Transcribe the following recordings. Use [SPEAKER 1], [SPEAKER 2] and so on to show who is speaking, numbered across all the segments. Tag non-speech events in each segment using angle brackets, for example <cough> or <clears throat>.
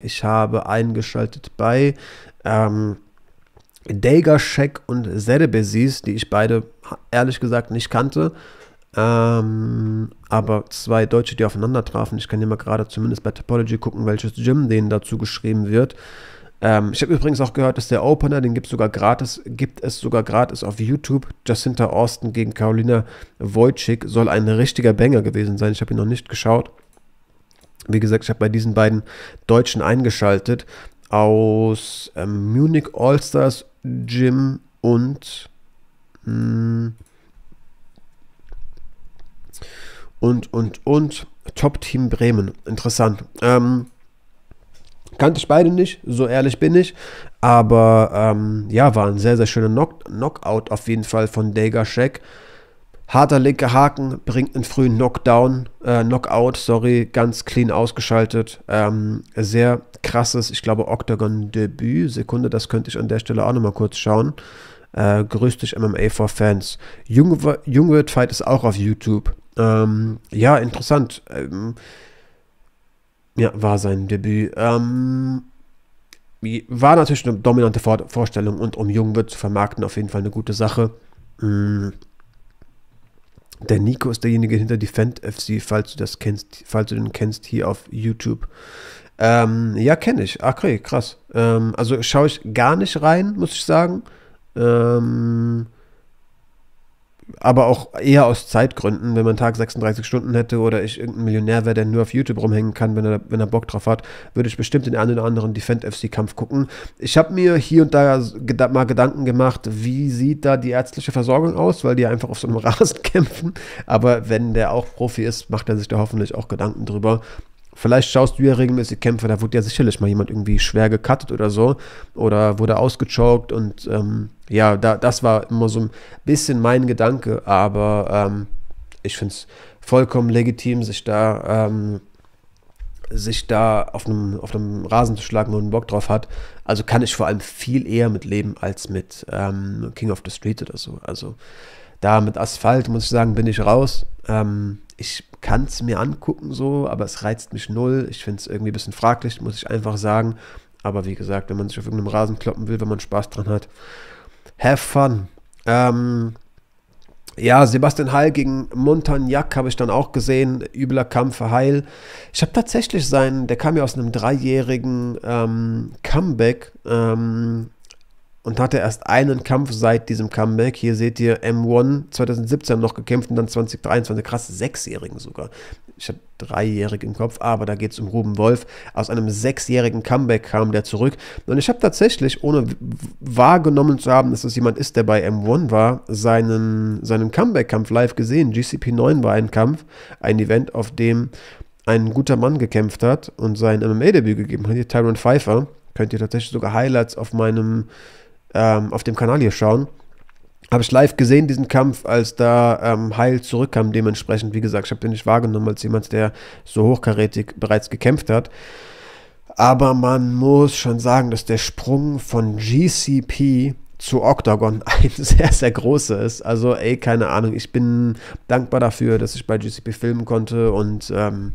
[SPEAKER 1] Ich habe eingeschaltet bei ähm, Dagashek und Zerebesis, die ich beide ehrlich gesagt nicht kannte. Ähm, aber zwei Deutsche, die aufeinander trafen. Ich kann hier mal gerade zumindest bei Topology gucken, welches Gym denen dazu geschrieben wird. Ähm, ich habe übrigens auch gehört, dass der Opener, den gibt es sogar gratis, gibt es sogar gratis auf YouTube. Jacinta Austin gegen Carolina Wojcik soll ein richtiger Banger gewesen sein. Ich habe ihn noch nicht geschaut. Wie gesagt, ich habe bei diesen beiden Deutschen eingeschaltet aus ähm, Munich Allstars Gym und mh, hm, und und und Top Team Bremen. Interessant. Ähm, kannte ich beide nicht, so ehrlich bin ich. Aber ähm, ja, war ein sehr, sehr schöner Knock Knockout auf jeden Fall von Dega Shack. Harter linker Haken bringt einen frühen Knockdown, äh, Knockout, sorry, ganz clean ausgeschaltet. Ähm, sehr krasses, ich glaube, Octagon-Debüt. Sekunde, das könnte ich an der Stelle auch nochmal kurz schauen. Äh, grüß dich MMA 4 Fans. Jungwirt Fight ist auch auf YouTube. Ähm, ja, interessant. Ähm, ja, war sein Debüt. Ähm, war natürlich eine dominante Vor Vorstellung und um Jungwirt zu vermarkten auf jeden Fall eine gute Sache. Mhm der Nico ist derjenige hinter Defend FC, falls du das kennst, falls du den kennst hier auf YouTube. Ähm, ja, kenne ich. Ach, okay, krass. Ähm, also schaue ich gar nicht rein, muss ich sagen. Ähm, aber auch eher aus Zeitgründen, wenn man Tag 36 Stunden hätte oder ich irgendein Millionär wäre, der nur auf YouTube rumhängen kann, wenn er, wenn er Bock drauf hat, würde ich bestimmt den einen oder anderen Defend FC Kampf gucken. Ich habe mir hier und da mal Gedanken gemacht, wie sieht da die ärztliche Versorgung aus, weil die einfach auf so einem <laughs> Rasen kämpfen, aber wenn der auch Profi ist, macht er sich da hoffentlich auch Gedanken drüber Vielleicht schaust du ja regelmäßig Kämpfe, da wurde ja sicherlich mal jemand irgendwie schwer gecuttet oder so oder wurde ausgechoked und ähm, ja, da, das war immer so ein bisschen mein Gedanke, aber ähm, ich finde es vollkommen legitim, sich da, ähm, sich da auf einem, auf Rasen zu schlagen, wo man Bock drauf hat. Also kann ich vor allem viel eher mit leben als mit ähm, King of the Street oder so. Also da mit Asphalt, muss ich sagen, bin ich raus. Ähm, ich kann es mir angucken so, aber es reizt mich null. Ich finde es irgendwie ein bisschen fraglich, muss ich einfach sagen. Aber wie gesagt, wenn man sich auf irgendeinem Rasen kloppen will, wenn man Spaß dran hat, have fun. Ähm, ja, Sebastian Heil gegen Montagnac habe ich dann auch gesehen. Übler Kampf für Heil. Ich habe tatsächlich seinen, der kam ja aus einem dreijährigen ähm, Comeback. Ähm, und hatte erst einen Kampf seit diesem Comeback. Hier seht ihr M1 2017 noch gekämpft und dann 2023, krass, Sechsjährigen sogar. Ich habe Dreijährige im Kopf, aber da geht es um Ruben Wolf. Aus einem sechsjährigen Comeback kam der zurück. Und ich habe tatsächlich, ohne wahrgenommen zu haben, dass das jemand ist, der bei M1 war, seinen, seinen Comeback-Kampf live gesehen. GCP9 war ein Kampf, ein Event, auf dem ein guter Mann gekämpft hat und sein MMA-Debüt gegeben hat, hier Tyrone Pfeiffer. Könnt ihr tatsächlich sogar Highlights auf meinem ähm, auf dem Kanal hier schauen, habe ich live gesehen, diesen Kampf, als da ähm, Heil zurückkam. Dementsprechend, wie gesagt, ich habe den nicht wahrgenommen als jemand, der so hochkarätig bereits gekämpft hat. Aber man muss schon sagen, dass der Sprung von GCP zu Octagon <laughs> ein sehr, sehr großer ist. Also, ey, keine Ahnung, ich bin dankbar dafür, dass ich bei GCP filmen konnte und ähm,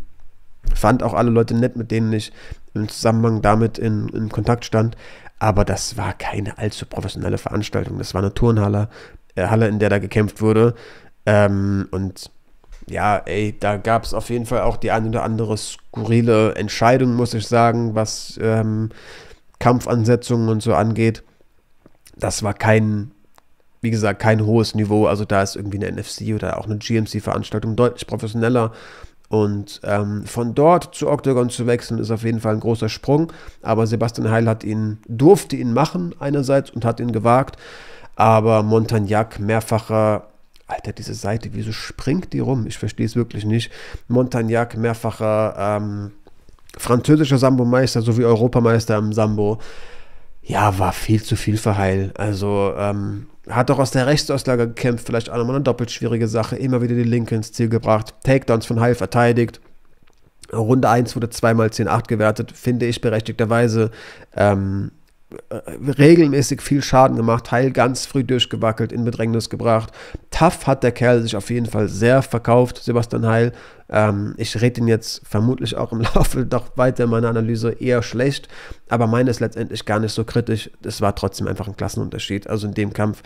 [SPEAKER 1] Fand auch alle Leute nett, mit denen ich im Zusammenhang damit in, in Kontakt stand. Aber das war keine allzu professionelle Veranstaltung. Das war eine Turnhalle, äh, Halle, in der da gekämpft wurde. Ähm, und ja, ey, da gab es auf jeden Fall auch die ein oder andere skurrile Entscheidung, muss ich sagen, was ähm, Kampfansetzungen und so angeht. Das war kein, wie gesagt, kein hohes Niveau. Also da ist irgendwie eine NFC oder auch eine GMC-Veranstaltung deutlich professioneller und ähm, von dort zu Octagon zu wechseln, ist auf jeden Fall ein großer Sprung. Aber Sebastian Heil hat ihn, durfte ihn machen einerseits und hat ihn gewagt. Aber Montagnac, mehrfacher, Alter, diese Seite, wieso springt die rum? Ich verstehe es wirklich nicht. Montagnac, mehrfacher ähm, französischer Sambo-Meister sowie Europameister im Sambo. Ja, war viel zu viel für Heil. Also, ähm, hat doch aus der Rechtsauslage gekämpft, vielleicht auch nochmal eine doppelt schwierige Sache, immer wieder die Linke ins Ziel gebracht, Takedowns von Heil verteidigt. Runde 1 wurde zweimal 10-8 gewertet, finde ich berechtigterweise. Ähm, äh, äh, regelmäßig viel Schaden gemacht, Heil ganz früh durchgewackelt, in Bedrängnis gebracht. Tough hat der Kerl sich auf jeden Fall sehr verkauft, Sebastian Heil. Ähm, ich rede ihn jetzt vermutlich auch im <laughs> Laufe doch weiter in meiner Analyse eher schlecht, aber meine ist letztendlich gar nicht so kritisch. Es war trotzdem einfach ein Klassenunterschied. Also in dem Kampf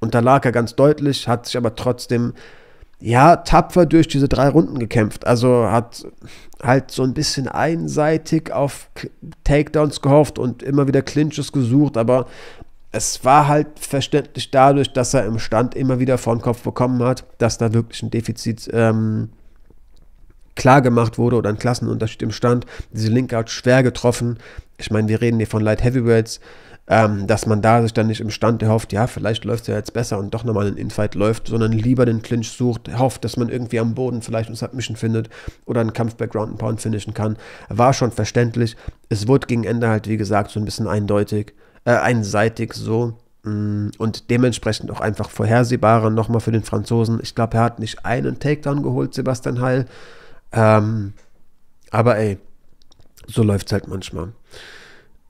[SPEAKER 1] unterlag er ganz deutlich, hat sich aber trotzdem ja, tapfer durch diese drei Runden gekämpft. Also hat halt so ein bisschen einseitig auf Takedowns gehofft und immer wieder Clinches gesucht, aber es war halt verständlich dadurch, dass er im Stand immer wieder vor den Kopf bekommen hat, dass da wirklich ein Defizit ähm, klar gemacht wurde oder ein Klassenunterschied im Stand. Diese Linke hat schwer getroffen. Ich meine, wir reden hier von Light Heavyweights ähm, dass man da sich dann nicht im Stand erhofft, ja, vielleicht läuft es ja jetzt besser und doch nochmal ein Infight läuft, sondern lieber den Clinch sucht, hofft, dass man irgendwie am Boden vielleicht ein Submission findet oder einen Kampf-Background, einen Pound finishen kann. War schon verständlich. Es wurde gegen Ende halt, wie gesagt, so ein bisschen eindeutig, äh, einseitig so mm, und dementsprechend auch einfach vorhersehbarer nochmal für den Franzosen. Ich glaube, er hat nicht einen Takedown geholt, Sebastian Heil. Ähm, aber ey, so läuft es halt manchmal.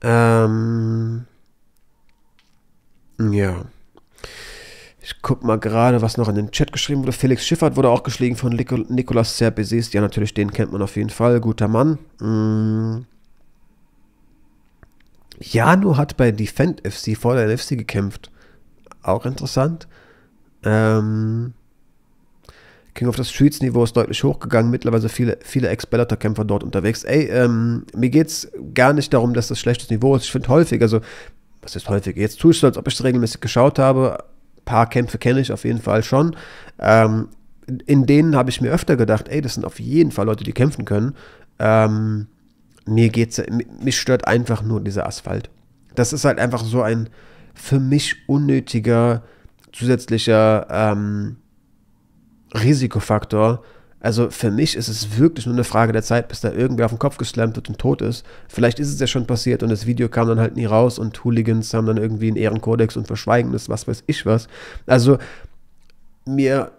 [SPEAKER 1] Ähm, ja. Ich guck mal gerade, was noch in den Chat geschrieben wurde. Felix Schiffert wurde auch geschlagen von Nicol Nicolas Serpesis. Ja, natürlich, den kennt man auf jeden Fall. Guter Mann. Mm. Janu hat bei Defend FC vor der NFC gekämpft. Auch interessant. Ähm, King of the Streets Niveau ist deutlich hochgegangen. Mittlerweile viele, viele Ex-Bellator-Kämpfer dort unterwegs. Ey, ähm, mir es gar nicht darum, dass das schlechtes Niveau ist. Ich finde häufig, also was ist häufig? Jetzt tue ich so, als ob ich es regelmäßig geschaut habe. Ein paar Kämpfe kenne ich auf jeden Fall schon. Ähm, in denen habe ich mir öfter gedacht, ey, das sind auf jeden Fall Leute, die kämpfen können. Ähm, mir geht's, mich stört einfach nur dieser Asphalt. Das ist halt einfach so ein für mich unnötiger zusätzlicher ähm, Risikofaktor, also für mich ist es wirklich nur eine Frage der Zeit, bis da irgendwer auf den Kopf geslammt wird und tot ist. Vielleicht ist es ja schon passiert und das Video kam dann halt nie raus und Hooligans haben dann irgendwie einen Ehrenkodex und verschweigen das, was weiß ich was. Also mir,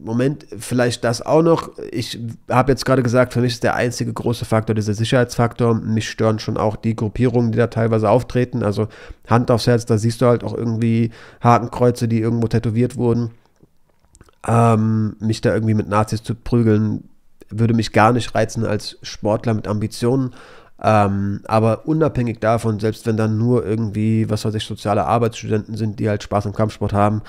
[SPEAKER 1] Moment, vielleicht das auch noch. Ich habe jetzt gerade gesagt, für mich ist der einzige große Faktor dieser Sicherheitsfaktor. Mich stören schon auch die Gruppierungen, die da teilweise auftreten. Also Hand aufs Herz, da siehst du halt auch irgendwie Hakenkreuze, die irgendwo tätowiert wurden ähm, mich da irgendwie mit Nazis zu prügeln, würde mich gar nicht reizen als Sportler mit Ambitionen. Ähm, aber unabhängig davon, selbst wenn dann nur irgendwie, was weiß ich, soziale Arbeitsstudenten sind, die halt Spaß am Kampfsport haben,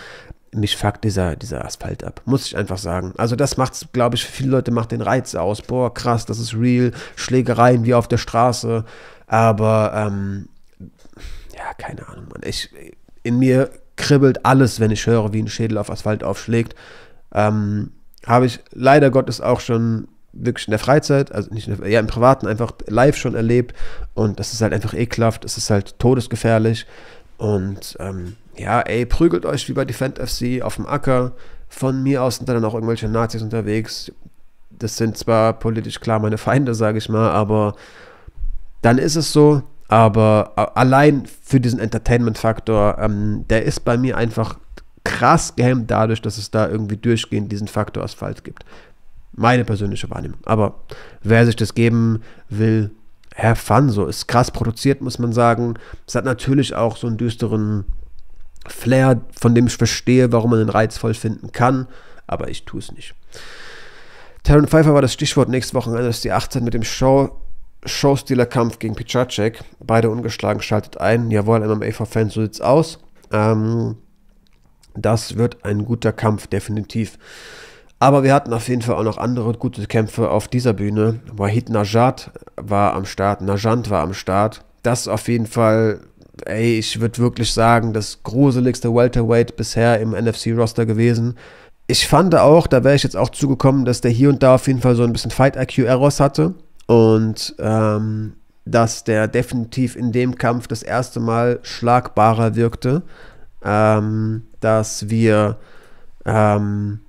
[SPEAKER 1] mich fuckt dieser, dieser Asphalt ab, muss ich einfach sagen. Also das macht, glaube ich, viele Leute macht den Reiz aus. Boah, krass, das ist real, Schlägereien wie auf der Straße. Aber ähm, ja, keine Ahnung, Mann. Ich, in mir kribbelt alles, wenn ich höre, wie ein Schädel auf Asphalt aufschlägt. Ähm, Habe ich leider Gottes auch schon wirklich in der Freizeit, also nicht der, ja, im Privaten einfach live schon erlebt und das ist halt einfach ekelhaft, es ist halt todesgefährlich und ähm, ja, ey, prügelt euch wie bei Defend FC auf dem Acker, von mir aus sind dann auch irgendwelche Nazis unterwegs, das sind zwar politisch klar meine Feinde, sage ich mal, aber dann ist es so, aber äh, allein für diesen Entertainment-Faktor, ähm, der ist bei mir einfach krass gehemmt dadurch, dass es da irgendwie durchgehend diesen Faktor Asphalt gibt. Meine persönliche Wahrnehmung. Aber wer sich das geben will, Herr Fun, so ist krass produziert, muss man sagen. Es hat natürlich auch so einen düsteren Flair, von dem ich verstehe, warum man ihn reizvoll finden kann, aber ich tue es nicht. Taron Pfeiffer war das Stichwort nächste Woche, das ist die 18 mit dem Show Showstealer-Kampf gegen Pichacek. Beide ungeschlagen, schaltet ein. Jawohl, MMA for Fans, so sieht's aus. Ähm, das wird ein guter Kampf, definitiv. Aber wir hatten auf jeden Fall auch noch andere gute Kämpfe auf dieser Bühne. Wahid Najat war am Start, Najant war am Start. Das auf jeden Fall, ey, ich würde wirklich sagen, das gruseligste Welterweight bisher im NFC-Roster gewesen. Ich fand auch, da wäre ich jetzt auch zugekommen, dass der hier und da auf jeden Fall so ein bisschen Fight-IQ-Errors hatte. Und ähm, dass der definitiv in dem Kampf das erste Mal schlagbarer wirkte, ähm, dass wir ähm,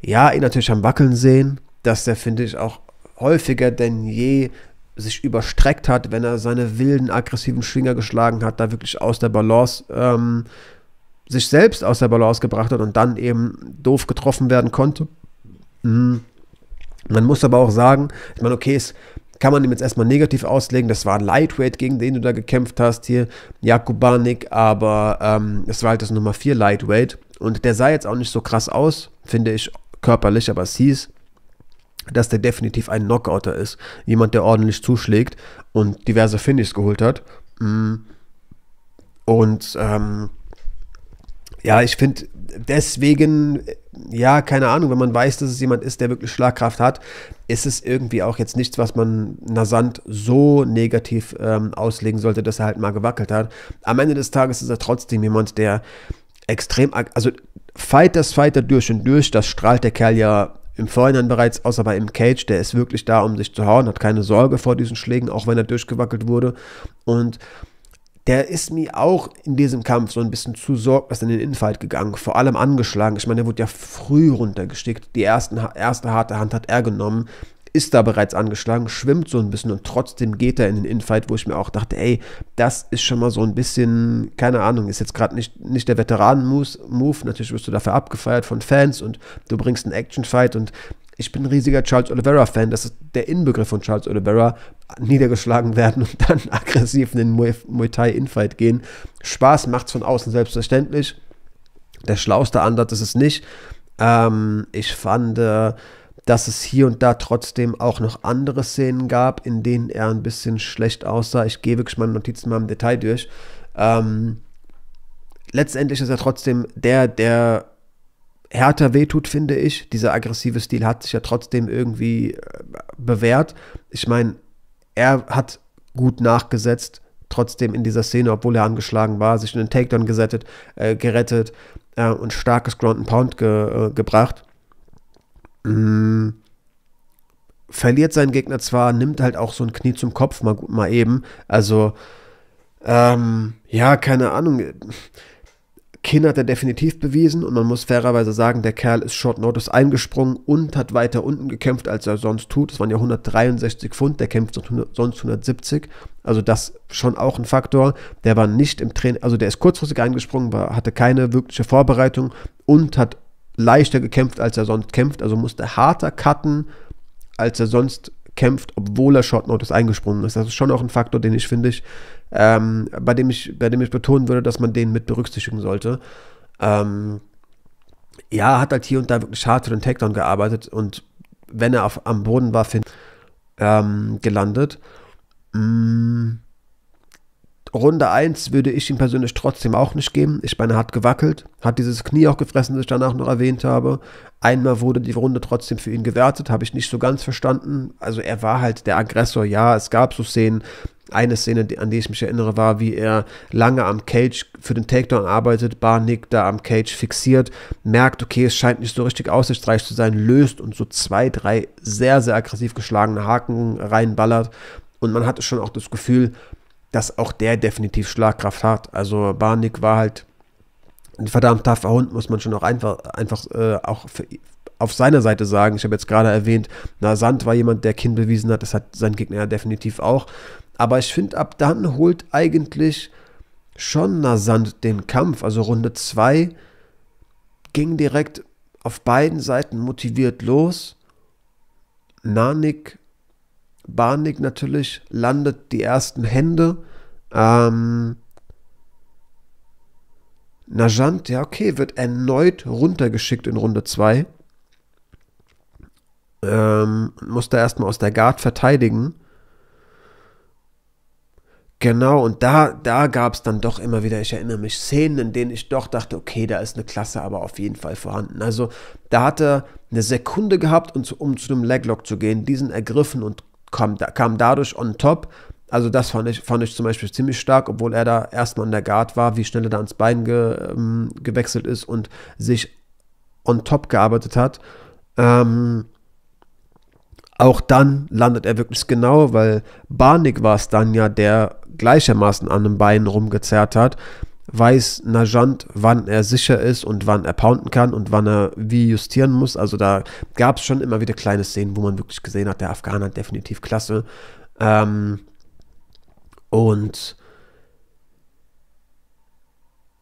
[SPEAKER 1] ja ihn natürlich am Wackeln sehen, dass der finde ich auch häufiger denn je sich überstreckt hat, wenn er seine wilden aggressiven Schwinger geschlagen hat, da wirklich aus der Balance ähm, sich selbst aus der Balance gebracht hat und dann eben doof getroffen werden konnte. Mhm. Man muss aber auch sagen, ich meine, okay, es kann man ihm jetzt erstmal negativ auslegen. Das war ein Lightweight, gegen den du da gekämpft hast hier, Jakubanik, aber ähm, es war halt das Nummer 4 Lightweight. Und der sah jetzt auch nicht so krass aus, finde ich, körperlich, aber es hieß, dass der definitiv ein Knockouter ist. Jemand, der ordentlich zuschlägt und diverse Finishes geholt hat. Mm. Und ähm, ja, ich finde, deswegen ja, keine Ahnung, wenn man weiß, dass es jemand ist, der wirklich Schlagkraft hat, ist es irgendwie auch jetzt nichts, was man Nasant so negativ ähm, auslegen sollte, dass er halt mal gewackelt hat. Am Ende des Tages ist er trotzdem jemand, der extrem, also Fighters Fighter durch und durch, das strahlt der Kerl ja im Vorhinein bereits, außer bei im Cage, der ist wirklich da, um sich zu hauen, hat keine Sorge vor diesen Schlägen, auch wenn er durchgewackelt wurde und der ist mir auch in diesem Kampf so ein bisschen zu sorglos in den Infight gegangen, vor allem angeschlagen. Ich meine, der wurde ja früh runtergestickt. Die ersten, erste harte Hand hat er genommen, ist da bereits angeschlagen, schwimmt so ein bisschen und trotzdem geht er in den Infight, wo ich mir auch dachte, ey, das ist schon mal so ein bisschen, keine Ahnung, ist jetzt gerade nicht, nicht der Veteranen-Move. Natürlich wirst du dafür abgefeiert von Fans und du bringst einen Actionfight und ich bin ein riesiger Charles Oliveira-Fan. Das ist der Inbegriff von Charles Oliveira. Niedergeschlagen werden und dann <laughs> aggressiv in den Muay, Muay Thai-Infight gehen. Spaß macht es von außen selbstverständlich. Der schlauste Ansatz ist es nicht. Ähm, ich fand, äh, dass es hier und da trotzdem auch noch andere Szenen gab, in denen er ein bisschen schlecht aussah. Ich gehe wirklich meine Notizen mal im Detail durch. Ähm, letztendlich ist er trotzdem der, der härter wehtut, finde ich. Dieser aggressive Stil hat sich ja trotzdem irgendwie äh, bewährt. Ich meine, er hat gut nachgesetzt, trotzdem in dieser Szene, obwohl er angeschlagen war, sich in den Takedown gesettet, äh, gerettet äh, und starkes Ground and Pound ge, äh, gebracht. Mhm. Verliert seinen Gegner zwar, nimmt halt auch so ein Knie zum Kopf mal, mal eben. Also, ähm, ja, keine Ahnung. Kinn hat er definitiv bewiesen und man muss fairerweise sagen, der Kerl ist Short Notice eingesprungen und hat weiter unten gekämpft, als er sonst tut. Es waren ja 163 Pfund, der kämpft sonst 170. Also das schon auch ein Faktor. Der war nicht im Training, also der ist kurzfristig eingesprungen, war, hatte keine wirkliche Vorbereitung und hat leichter gekämpft, als er sonst kämpft. Also musste harter cutten, als er sonst kämpft, obwohl er Short Notice eingesprungen ist. Das ist schon auch ein Faktor, den ich finde ich ähm, bei, dem ich, bei dem ich betonen würde, dass man den mit berücksichtigen sollte. Ähm, ja, hat halt hier und da wirklich hart für den Takedown gearbeitet und wenn er auf, am Boden war, find, ähm, gelandet. Mm, Runde 1 würde ich ihm persönlich trotzdem auch nicht geben. Ich meine, er hat gewackelt, hat dieses Knie auch gefressen, das ich danach noch erwähnt habe. Einmal wurde die Runde trotzdem für ihn gewertet, habe ich nicht so ganz verstanden. Also er war halt der Aggressor, ja, es gab so Szenen, eine Szene, an die ich mich erinnere, war, wie er lange am Cage für den Takedown arbeitet, Barnick da am Cage fixiert, merkt, okay, es scheint nicht so richtig aussichtsreich zu sein, löst und so zwei, drei sehr, sehr aggressiv geschlagene Haken reinballert. Und man hatte schon auch das Gefühl, dass auch der definitiv Schlagkraft hat. Also Barnick war halt ein verdammt taffer Hund, muss man schon auch einfach, einfach äh, auch für, auf seiner Seite sagen. Ich habe jetzt gerade erwähnt, na, Sand war jemand, der Kinn bewiesen hat. Das hat sein Gegner ja definitiv auch. Aber ich finde, ab dann holt eigentlich schon Nasand den Kampf. Also Runde 2 ging direkt auf beiden Seiten motiviert los. Nanik, Barnik natürlich, landet die ersten Hände. Ähm, Najant, ja okay, wird erneut runtergeschickt in Runde 2. Ähm, muss da erstmal aus der Guard verteidigen. Genau, und da, da gab es dann doch immer wieder, ich erinnere mich, Szenen, in denen ich doch dachte, okay, da ist eine Klasse aber auf jeden Fall vorhanden. Also da hat er eine Sekunde gehabt, um zu, um zu dem Leglock zu gehen, diesen ergriffen und kam, kam dadurch on top. Also das fand ich, fand ich zum Beispiel ziemlich stark, obwohl er da erstmal in der Guard war, wie schnell er da ans Bein ge, ähm, gewechselt ist und sich on top gearbeitet hat. Ähm, auch dann landet er wirklich genau, weil Barnik war es dann ja, der gleichermaßen an den Beinen rumgezerrt hat. Weiß Najant, wann er sicher ist und wann er pounden kann und wann er wie justieren muss. Also da gab es schon immer wieder kleine Szenen, wo man wirklich gesehen hat, der Afghaner definitiv klasse. Ähm, und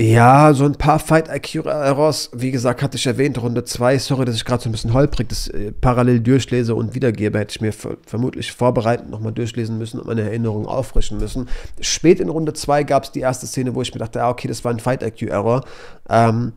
[SPEAKER 1] ja, so ein paar Fight IQ-Errors. Wie gesagt, hatte ich erwähnt, Runde 2. Sorry, dass ich gerade so ein bisschen holprig das äh, parallel durchlese und wiedergebe. Hätte ich mir vermutlich vorbereitend nochmal durchlesen müssen und meine Erinnerungen auffrischen müssen. Spät in Runde 2 gab es die erste Szene, wo ich mir dachte, ah, okay, das war ein Fight IQ-Error. Ähm,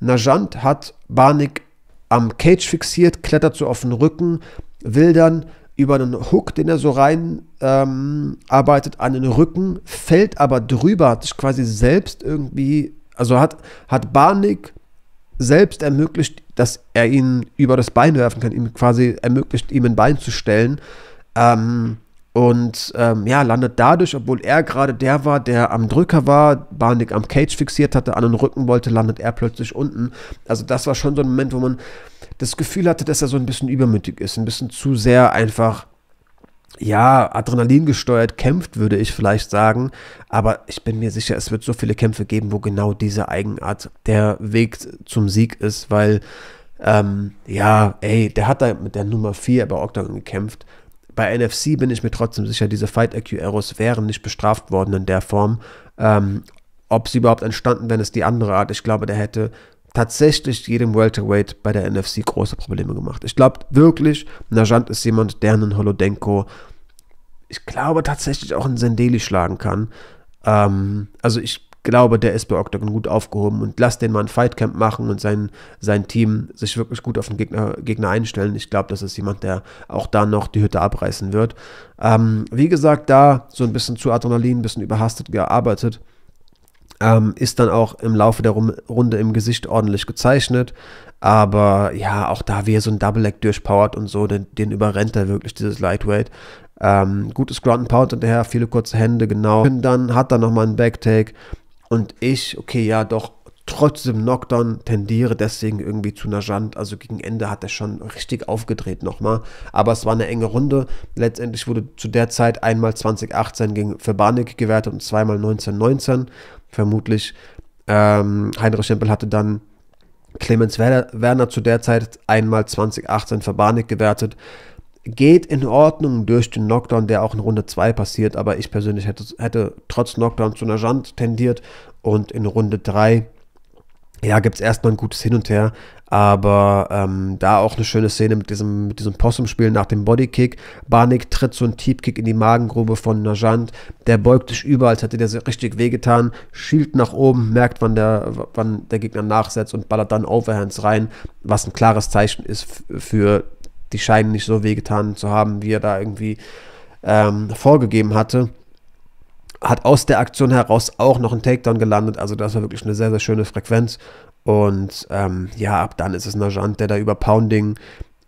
[SPEAKER 1] Najant hat Barnik am Cage fixiert, klettert so auf den Rücken, will dann über einen Hook, den er so rein ähm, arbeitet, an den Rücken, fällt aber drüber, hat sich quasi selbst irgendwie, also hat, hat Barnick selbst ermöglicht, dass er ihn über das Bein werfen kann, ihm quasi ermöglicht, ihm ein Bein zu stellen. Ähm, und ähm, ja, landet dadurch, obwohl er gerade der war, der am Drücker war, Barnick am Cage fixiert hatte, an den Rücken wollte, landet er plötzlich unten. Also das war schon so ein Moment, wo man das Gefühl hatte, dass er so ein bisschen übermütig ist, ein bisschen zu sehr einfach, ja, Adrenalin gesteuert kämpft, würde ich vielleicht sagen. Aber ich bin mir sicher, es wird so viele Kämpfe geben, wo genau diese Eigenart der Weg zum Sieg ist, weil ähm, ja, ey, der hat da mit der Nummer 4 bei Octagon gekämpft bei NFC bin ich mir trotzdem sicher, diese Fight IQ Arrows wären nicht bestraft worden in der Form. Ähm, ob sie überhaupt entstanden wären, ist die andere Art. Ich glaube, der hätte tatsächlich jedem Welterweight bei der NFC große Probleme gemacht. Ich glaube wirklich, Najant ist jemand, der einen Holodenko, ich glaube tatsächlich auch einen Sendeli schlagen kann. Ähm, also ich glaube, der ist bei Octagon gut aufgehoben und lass den mal ein Fightcamp machen und sein, sein Team sich wirklich gut auf den Gegner, Gegner einstellen. Ich glaube, das ist jemand, der auch da noch die Hütte abreißen wird. Ähm, wie gesagt, da so ein bisschen zu Adrenalin, ein bisschen überhastet gearbeitet. Ähm, ist dann auch im Laufe der Runde im Gesicht ordentlich gezeichnet. Aber ja, auch da, wie er so ein Double-Leg durchpowert und so, den, den überrennt er wirklich, dieses Lightweight. Ähm, gutes Ground and Pound hinterher, viele kurze Hände, genau. Und dann hat er nochmal einen Backtake, und ich, okay, ja, doch, trotzdem Knockdown tendiere deswegen irgendwie zu Najant. Also gegen Ende hat er schon richtig aufgedreht nochmal. Aber es war eine enge Runde. Letztendlich wurde zu der Zeit einmal 2018 gegen Verbanik gewertet und zweimal 1919. Vermutlich ähm, Heinrich Schempel hatte dann Clemens Werner zu der Zeit einmal 2018 Verbanik gewertet geht in Ordnung durch den Knockdown, der auch in Runde 2 passiert, aber ich persönlich hätte, hätte trotz Knockdown zu Najant tendiert und in Runde 3 ja, gibt es erstmal ein gutes Hin und Her, aber ähm, da auch eine schöne Szene mit diesem, mit diesem Possum-Spiel nach dem Bodykick. Barnick tritt so einen Tiefkick in die Magengrube von Najant, der beugt sich über, als hätte der sich richtig wehgetan, schielt nach oben, merkt, wann der, wann der Gegner nachsetzt und ballert dann Overhands rein, was ein klares Zeichen ist für die scheinen nicht so wehgetan zu haben, wie er da irgendwie ähm, vorgegeben hatte. Hat aus der Aktion heraus auch noch einen Takedown gelandet. Also das war wirklich eine sehr, sehr schöne Frequenz. Und ähm, ja, ab dann ist es Najant, der da über Pounding,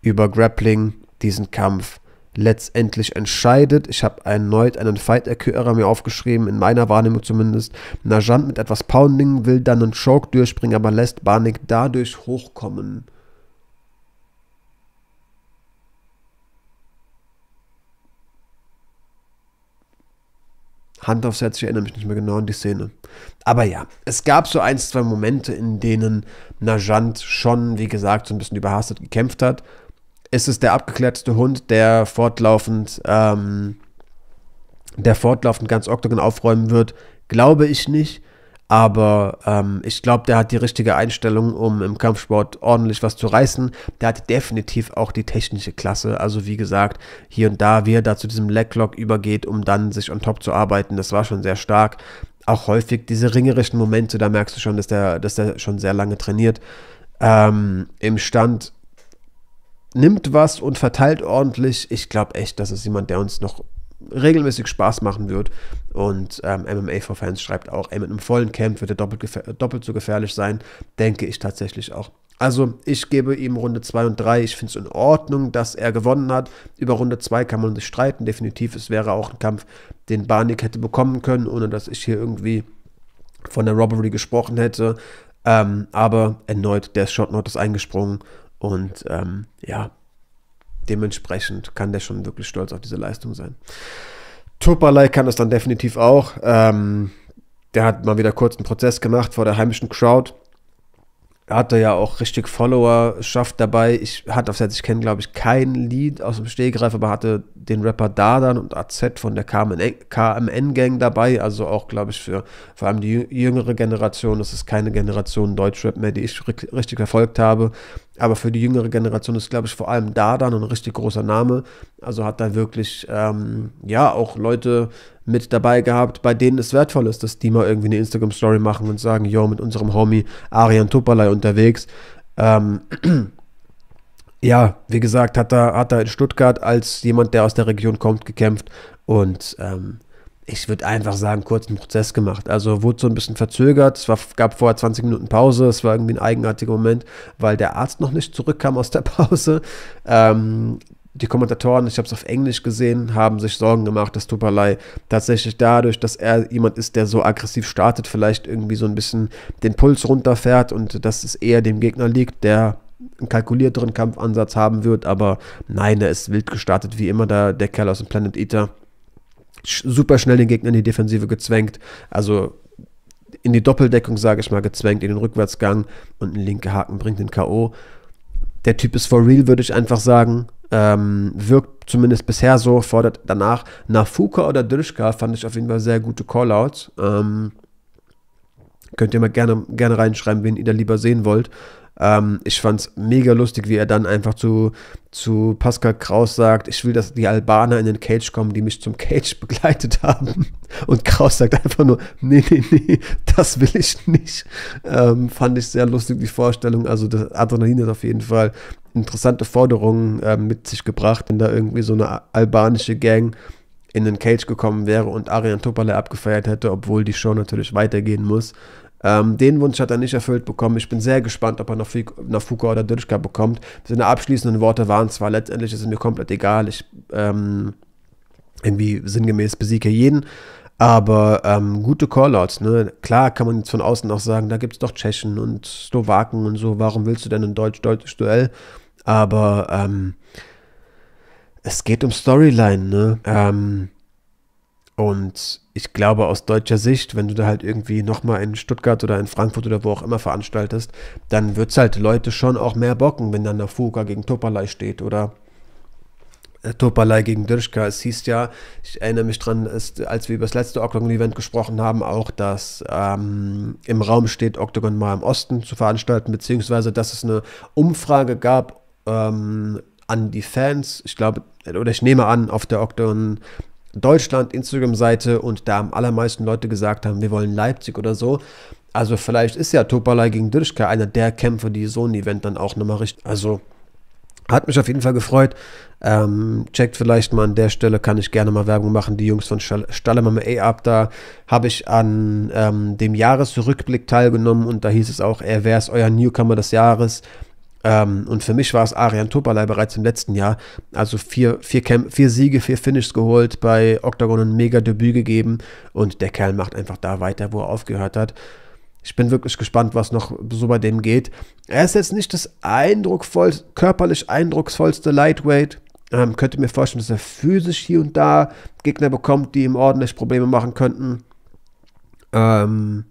[SPEAKER 1] über Grappling diesen Kampf letztendlich entscheidet. Ich habe erneut einen Fight Accuerer mir aufgeschrieben, in meiner Wahrnehmung zumindest. Najant mit etwas Pounding will dann einen Choke durchbringen, aber lässt Barnik dadurch hochkommen. Hand aufs Herz, ich erinnere mich nicht mehr genau an die Szene. Aber ja, es gab so ein, zwei Momente, in denen Najant schon, wie gesagt, so ein bisschen überhastet gekämpft hat. Ist Es der abgeklärteste Hund, der fortlaufend, ähm, der fortlaufend ganz Oktagon aufräumen wird. Glaube ich nicht. Aber ähm, ich glaube, der hat die richtige Einstellung, um im Kampfsport ordentlich was zu reißen. Der hat definitiv auch die technische Klasse. Also wie gesagt, hier und da, wie er da zu diesem Leglock übergeht, um dann sich on top zu arbeiten, das war schon sehr stark. Auch häufig diese ringerischen Momente, da merkst du schon, dass der, dass der schon sehr lange trainiert. Ähm, Im Stand nimmt was und verteilt ordentlich. Ich glaube echt, das ist jemand, der uns noch regelmäßig Spaß machen wird. Und ähm, MMA for Fans schreibt auch, ey, mit einem vollen Camp wird er doppelt, doppelt so gefährlich sein, denke ich tatsächlich auch. Also ich gebe ihm Runde 2 und 3. Ich finde es in Ordnung, dass er gewonnen hat. Über Runde 2 kann man sich streiten. Definitiv, es wäre auch ein Kampf, den Barnick hätte bekommen können, ohne dass ich hier irgendwie von der Robbery gesprochen hätte. Ähm, aber erneut, der Shotnot ist eingesprungen. Und ähm, ja, Dementsprechend kann der schon wirklich stolz auf diese Leistung sein. Topalai kann das dann definitiv auch. Ähm, der hat mal wieder kurz einen Prozess gemacht vor der heimischen Crowd. Er hatte ja auch richtig Followerschaft dabei. Ich hatte auf ich kenne, glaube ich, kein Lied aus dem Stehgreif, aber hatte den Rapper Dadan und AZ von der KMN-Gang dabei. Also auch, glaube ich, für vor allem die jüngere Generation. Das ist keine Generation Deutschrap mehr, die ich richtig verfolgt habe. Aber für die jüngere Generation ist, glaube ich, vor allem Dardan ein richtig großer Name. Also hat da wirklich, ähm, ja, auch Leute mit dabei gehabt, bei denen es wertvoll ist, dass die mal irgendwie eine Instagram-Story machen und sagen, yo, mit unserem Homie Arian Tupalai unterwegs. Ähm, <clears throat> ja, wie gesagt, hat er, hat er in Stuttgart als jemand, der aus der Region kommt, gekämpft. Und ähm, ich würde einfach sagen, kurzen Prozess gemacht. Also wurde so ein bisschen verzögert. Es war, gab vorher 20 Minuten Pause. Es war irgendwie ein eigenartiger Moment, weil der Arzt noch nicht zurückkam aus der <laughs> Pause. Ähm, die Kommentatoren, ich habe es auf Englisch gesehen, haben sich Sorgen gemacht, dass Topalai tatsächlich dadurch, dass er jemand ist, der so aggressiv startet, vielleicht irgendwie so ein bisschen den Puls runterfährt und dass es eher dem Gegner liegt, der einen kalkulierteren Kampfansatz haben wird. Aber nein, er ist wild gestartet, wie immer da der Kerl aus dem Planet Eater super schnell den Gegner in die Defensive gezwängt. Also in die Doppeldeckung, sage ich mal, gezwängt, in den Rückwärtsgang und ein linker Haken bringt den K.O. Der Typ ist for real, würde ich einfach sagen. Ähm, wirkt zumindest bisher so, fordert danach. Nach Fuka oder Drishka fand ich auf jeden Fall sehr gute Callouts. Ähm, könnt ihr mal gerne, gerne reinschreiben, wen ihr da lieber sehen wollt. Ähm, ich es mega lustig, wie er dann einfach zu, zu Pascal Kraus sagt, ich will, dass die Albaner in den Cage kommen, die mich zum Cage <laughs> begleitet haben. Und Kraus sagt einfach nur, nee, nee, nee, das will ich nicht. Ähm, fand ich sehr lustig, die Vorstellung. Also das Adrenalin hat auf jeden Fall interessante Forderungen äh, mit sich gebracht, wenn da irgendwie so eine albanische Gang in den Cage gekommen wäre und Arian Topale abgefeiert hätte, obwohl die Show natürlich weitergehen muss. Ähm, den Wunsch hat er nicht erfüllt bekommen. Ich bin sehr gespannt, ob er noch Nafuka oder Dirschka bekommt. Seine abschließenden Worte waren zwar letztendlich, ist es mir komplett egal. Ich ähm, irgendwie sinngemäß besiege jeden. Aber ähm, gute Callouts, ne? Klar kann man jetzt von außen auch sagen, da gibt es doch Tschechen und Slowaken und so, warum willst du denn ein deutsch-deutsches Duell? Aber ähm, es geht um Storyline, ne? Ähm, und ich glaube aus deutscher Sicht, wenn du da halt irgendwie nochmal in Stuttgart oder in Frankfurt oder wo auch immer veranstaltest, dann wird es halt Leute schon auch mehr bocken, wenn dann der Fuka gegen Topalai steht oder äh, Topalai gegen Dirschka. Es hieß ja, ich erinnere mich dran, ist, als wir über das letzte Octagon-Event gesprochen haben, auch, dass ähm, im Raum steht, Octagon mal im Osten zu veranstalten, beziehungsweise dass es eine Umfrage gab ähm, an die Fans. Ich glaube, oder ich nehme an, auf der Octagon Deutschland Instagram-Seite und da am allermeisten Leute gesagt haben, wir wollen Leipzig oder so. Also vielleicht ist ja Topalai gegen Dirschka einer der Kämpfer, die so ein Event dann auch nochmal richten. Also hat mich auf jeden Fall gefreut. Ähm, checkt vielleicht mal an der Stelle, kann ich gerne mal Werbung machen. Die Jungs von Stallermann A ab, da habe ich an ähm, dem Jahresrückblick teilgenommen und da hieß es auch, er wäre es euer Newcomer des Jahres. Ähm, und für mich war es Arian Topalai bereits im letzten Jahr. Also vier, vier, Camp, vier Siege, vier Finishes geholt, bei Octagon ein mega Debüt gegeben. Und der Kerl macht einfach da weiter, wo er aufgehört hat. Ich bin wirklich gespannt, was noch so bei dem geht. Er ist jetzt nicht das eindrucksvoll, körperlich eindrucksvollste Lightweight. Ähm, könnte mir vorstellen, dass er physisch hier und da Gegner bekommt, die ihm ordentlich Probleme machen könnten. Ähm,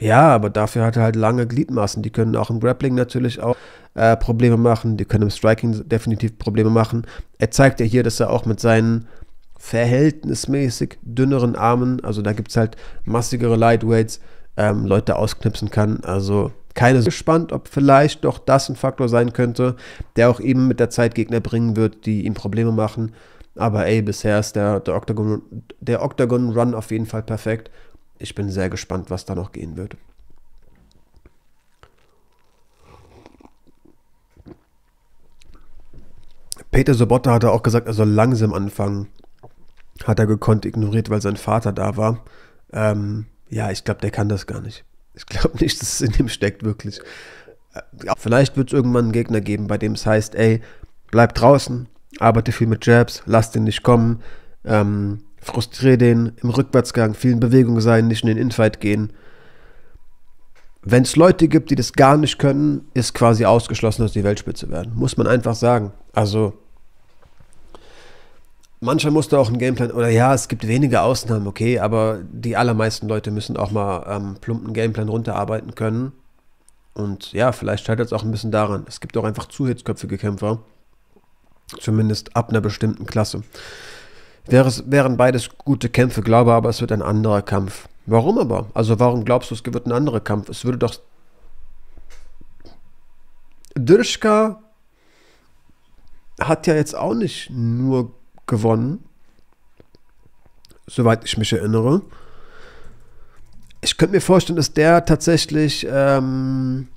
[SPEAKER 1] ja, aber dafür hat er halt lange Gliedmaßen. Die können auch im Grappling natürlich auch äh, Probleme machen. Die können im Striking definitiv Probleme machen. Er zeigt ja hier, dass er auch mit seinen verhältnismäßig dünneren Armen, also da gibt es halt massigere Lightweights, ähm, Leute ausknipsen kann. Also keine gespannt, ob vielleicht doch das ein Faktor sein könnte, der auch eben mit der Zeit Gegner bringen wird, die ihm Probleme machen. Aber ey, bisher ist der, der Octagon, der Octagon Run auf jeden Fall perfekt ich bin sehr gespannt, was da noch gehen wird. Peter Sobotta hatte auch gesagt, er soll langsam anfangen. Hat er gekonnt ignoriert, weil sein Vater da war. Ähm, ja, ich glaube, der kann das gar nicht. Ich glaube nicht, dass es in ihm steckt, wirklich. Vielleicht wird es irgendwann einen Gegner geben, bei dem es heißt, ey, bleib draußen, arbeite viel mit Jabs, lass den nicht kommen, ähm, Frustriere den, im Rückwärtsgang, vielen Bewegungen sein, nicht in den Infight gehen. Wenn es Leute gibt, die das gar nicht können, ist quasi ausgeschlossen, dass die Weltspitze werden. Muss man einfach sagen. Also, manchmal muss da auch ein Gameplan, oder ja, es gibt wenige Ausnahmen, okay, aber die allermeisten Leute müssen auch mal ähm, plumpen Gameplan runterarbeiten können. Und ja, vielleicht scheitert es auch ein bisschen daran. Es gibt auch einfach zu hitzköpfige Kämpfer. Zumindest ab einer bestimmten Klasse es, wären beides gute Kämpfe, glaube aber, es wird ein anderer Kampf. Warum aber? Also warum glaubst du, es wird ein anderer Kampf? Es würde doch Dürschka hat ja jetzt auch nicht nur gewonnen, soweit ich mich erinnere. Ich könnte mir vorstellen, dass der tatsächlich ähm,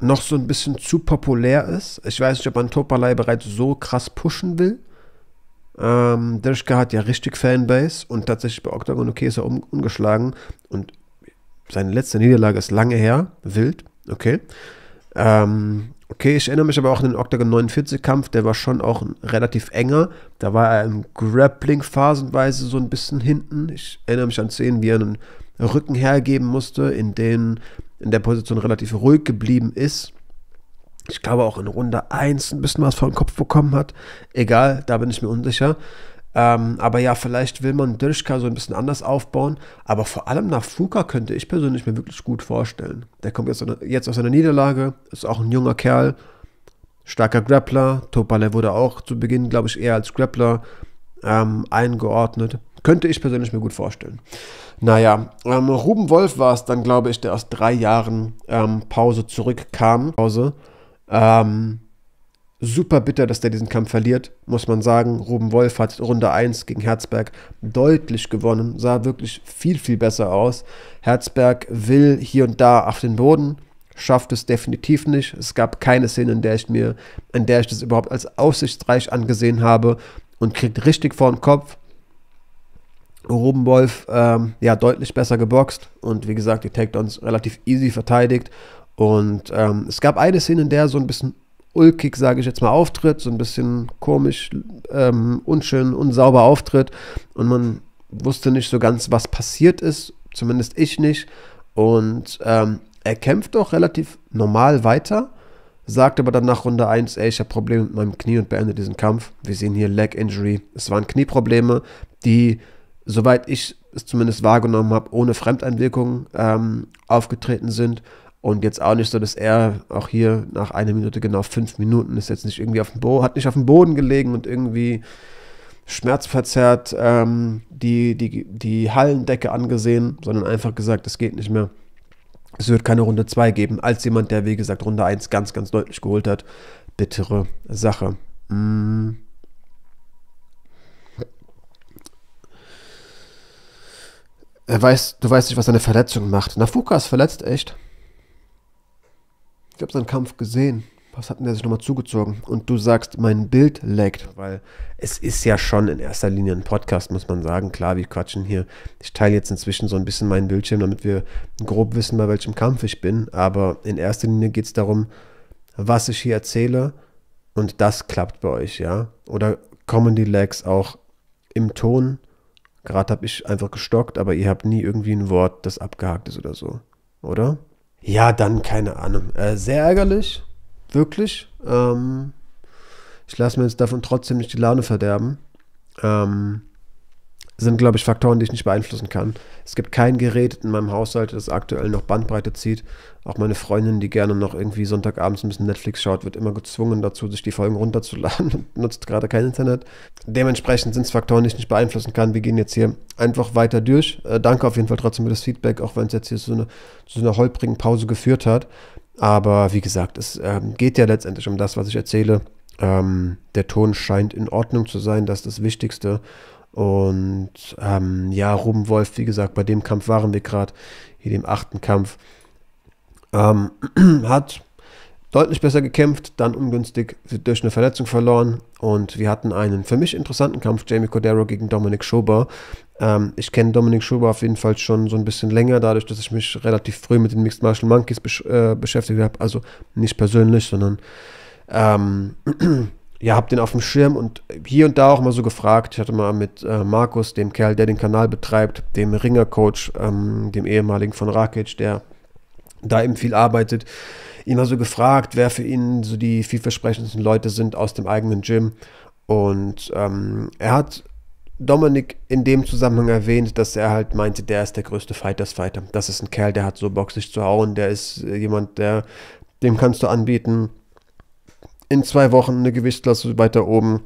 [SPEAKER 1] noch so ein bisschen zu populär ist. Ich weiß nicht, ob man Topalai bereits so krass pushen will. Ähm, Deschka hat ja richtig Fanbase und tatsächlich bei Octagon okay ist er um, ungeschlagen und seine letzte Niederlage ist lange her, wild, okay. Ähm, okay, ich erinnere mich aber auch an den Octagon 49-Kampf, der war schon auch ein, relativ enger. Da war er im Grappling phasenweise so ein bisschen hinten. Ich erinnere mich an Szenen, wie er einen Rücken hergeben musste, in denen in der Position relativ ruhig geblieben ist ich glaube auch in Runde 1 ein bisschen was vor den Kopf bekommen hat. Egal, da bin ich mir unsicher. Ähm, aber ja, vielleicht will man Dirschka so ein bisschen anders aufbauen. Aber vor allem nach Fuka könnte ich persönlich mir wirklich gut vorstellen. Der kommt jetzt, jetzt aus einer Niederlage, ist auch ein junger Kerl, starker Grappler. Topale wurde auch zu Beginn, glaube ich, eher als Grappler ähm, eingeordnet. Könnte ich persönlich mir gut vorstellen. Naja, ähm, Ruben Wolf war es dann, glaube ich, der aus drei Jahren ähm, Pause zurückkam. Pause. Ähm, super bitter, dass der diesen Kampf verliert, muss man sagen. Ruben Wolf hat Runde 1 gegen Herzberg deutlich gewonnen, sah wirklich viel, viel besser aus. Herzberg will hier und da auf den Boden, schafft es definitiv nicht. Es gab keine Szene, in der ich mir, in der ich das überhaupt als aussichtsreich angesehen habe und kriegt richtig vor den Kopf. Ruben Wolf ähm, ja deutlich besser geboxt und wie gesagt die Takedowns relativ easy verteidigt und ähm, es gab eine Szene, in der so ein bisschen ulkig, sage ich jetzt mal, auftritt, so ein bisschen komisch, ähm, unschön, unsauber auftritt. Und man wusste nicht so ganz, was passiert ist, zumindest ich nicht. Und ähm, er kämpft doch relativ normal weiter, sagt aber dann nach Runde 1, ey, ich habe Probleme mit meinem Knie und beende diesen Kampf. Wir sehen hier Leg Injury. Es waren Knieprobleme, die, soweit ich es zumindest wahrgenommen habe, ohne Fremdeinwirkungen ähm, aufgetreten sind. Und jetzt auch nicht so, dass er auch hier nach einer Minute genau fünf Minuten ist jetzt nicht irgendwie auf dem Boden, hat nicht auf dem Boden gelegen und irgendwie schmerzverzerrt ähm, die, die, die Hallendecke angesehen, sondern einfach gesagt, es geht nicht mehr. Es wird keine Runde 2 geben, als jemand, der, wie gesagt, Runde 1 ganz, ganz deutlich geholt hat. Bittere Sache. Mm. Er weiß, du weißt nicht, was seine Verletzung macht. Nafuka ist verletzt, echt. Ich habe seinen Kampf gesehen. Was hat denn der sich nochmal zugezogen? Und du sagst, mein Bild laggt, weil es ist ja schon in erster Linie ein Podcast, muss man sagen. Klar, wir quatschen hier. Ich teile jetzt inzwischen so ein bisschen meinen Bildschirm, damit wir grob wissen, bei welchem Kampf ich bin. Aber in erster Linie geht es darum, was ich hier erzähle. Und das klappt bei euch, ja? Oder kommen die Lags auch im Ton? Gerade habe ich einfach gestockt, aber ihr habt nie irgendwie ein Wort, das abgehakt ist oder so. Oder? ja, dann keine Ahnung. Äh, sehr ärgerlich, wirklich. Ähm, ich lasse mir jetzt davon trotzdem nicht die Laune verderben. Ähm, sind, glaube ich, Faktoren, die ich nicht beeinflussen kann. Es gibt kein Gerät in meinem Haushalt, das aktuell noch Bandbreite zieht. Auch meine Freundin, die gerne noch irgendwie Sonntagabends ein bisschen Netflix schaut, wird immer gezwungen dazu, sich die Folgen runterzuladen <laughs> und nutzt gerade kein Internet. Dementsprechend sind es Faktoren, die ich nicht beeinflussen kann. Wir gehen jetzt hier einfach weiter durch. Äh, danke auf jeden Fall trotzdem für das Feedback, auch wenn es jetzt hier so eine, so eine holprigen Pause geführt hat. Aber wie gesagt, es ähm, geht ja letztendlich um das, was ich erzähle. Ähm, der Ton scheint in Ordnung zu sein, das ist das Wichtigste. Und ähm, ja, Ruben Wolf, wie gesagt, bei dem Kampf waren wir gerade, hier dem achten Kampf, ähm, <clears throat> hat deutlich besser gekämpft, dann ungünstig durch eine Verletzung verloren. Und wir hatten einen für mich interessanten Kampf, Jamie Cordero gegen Dominic Schober. Ähm, ich kenne Dominic Schober auf jeden Fall schon so ein bisschen länger, dadurch, dass ich mich relativ früh mit den Mixed Martial Monkeys besch äh, beschäftigt habe. Also nicht persönlich, sondern ähm, <clears throat> ja, habe den auf dem Schirm und hier und da auch mal so gefragt. Ich hatte mal mit äh, Markus, dem Kerl, der den Kanal betreibt, dem Ringer-Coach, ähm, dem ehemaligen von Rakic, der da eben viel arbeitet, ihn mal so gefragt, wer für ihn so die vielversprechendsten Leute sind aus dem eigenen Gym. Und ähm, er hat Dominik in dem Zusammenhang erwähnt, dass er halt meinte, der ist der größte Fighters-Fighter. Das ist ein Kerl, der hat so Bock, sich zu hauen. Der ist äh, jemand, der, dem kannst du anbieten, in zwei Wochen eine Gewichtsklasse weiter oben.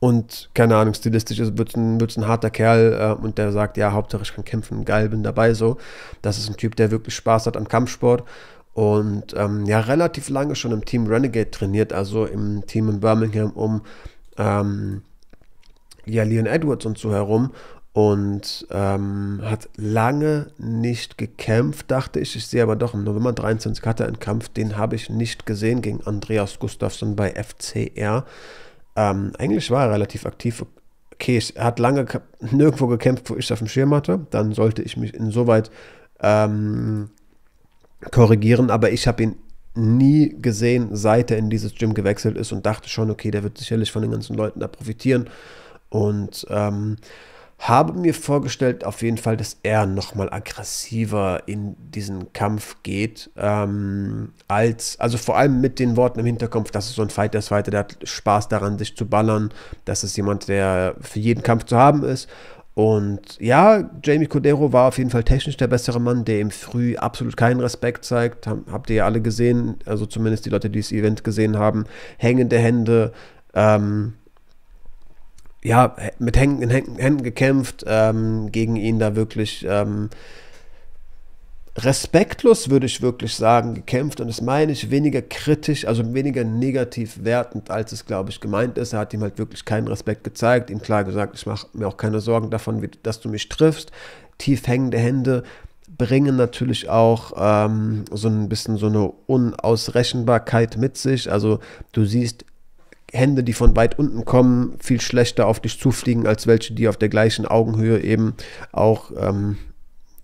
[SPEAKER 1] Und keine Ahnung, stilistisch wird es ein, wird's ein harter Kerl äh, und der sagt, ja, Hauptsache ich kann kämpfen, geil, bin dabei so. Das ist ein Typ, der wirklich Spaß hat am Kampfsport und ähm, ja, relativ lange schon im Team Renegade trainiert, also im Team in Birmingham um ähm, ja, Leon Edwards und so herum und ähm, hat lange nicht gekämpft, dachte ich. Ich sehe aber doch, im November 23 hatte er einen Kampf, den habe ich nicht gesehen gegen Andreas Gustafsson bei FCR. Ähm, eigentlich war er relativ aktiv. Okay, er hat lange nirgendwo gekämpft, wo ich es auf dem Schirm hatte. Dann sollte ich mich insoweit ähm, korrigieren, aber ich habe ihn nie gesehen, seit er in dieses Gym gewechselt ist und dachte schon, okay, der wird sicherlich von den ganzen Leuten da profitieren. Und ähm, habe mir vorgestellt, auf jeden Fall, dass er nochmal aggressiver in diesen Kampf geht, ähm, als, also vor allem mit den Worten im Hinterkopf, das ist so ein Fighter, das Fighter, der hat Spaß daran, sich zu ballern, das ist jemand, der für jeden Kampf zu haben ist. Und ja, Jamie Cordero war auf jeden Fall technisch der bessere Mann, der im früh absolut keinen Respekt zeigt. Habt ihr ja alle gesehen, also zumindest die Leute, die das Event gesehen haben. Hängende Hände, ähm, ja, mit Händen, in Händen, Händen gekämpft, ähm, gegen ihn da wirklich ähm, respektlos, würde ich wirklich sagen, gekämpft. Und das meine ich weniger kritisch, also weniger negativ wertend, als es, glaube ich, gemeint ist. Er hat ihm halt wirklich keinen Respekt gezeigt, ihm klar gesagt, ich mache mir auch keine Sorgen davon, wie, dass du mich triffst. Tief hängende Hände bringen natürlich auch ähm, so ein bisschen so eine Unausrechenbarkeit mit sich. Also du siehst Hände, die von weit unten kommen, viel schlechter auf dich zufliegen, als welche, die auf der gleichen Augenhöhe eben auch ähm,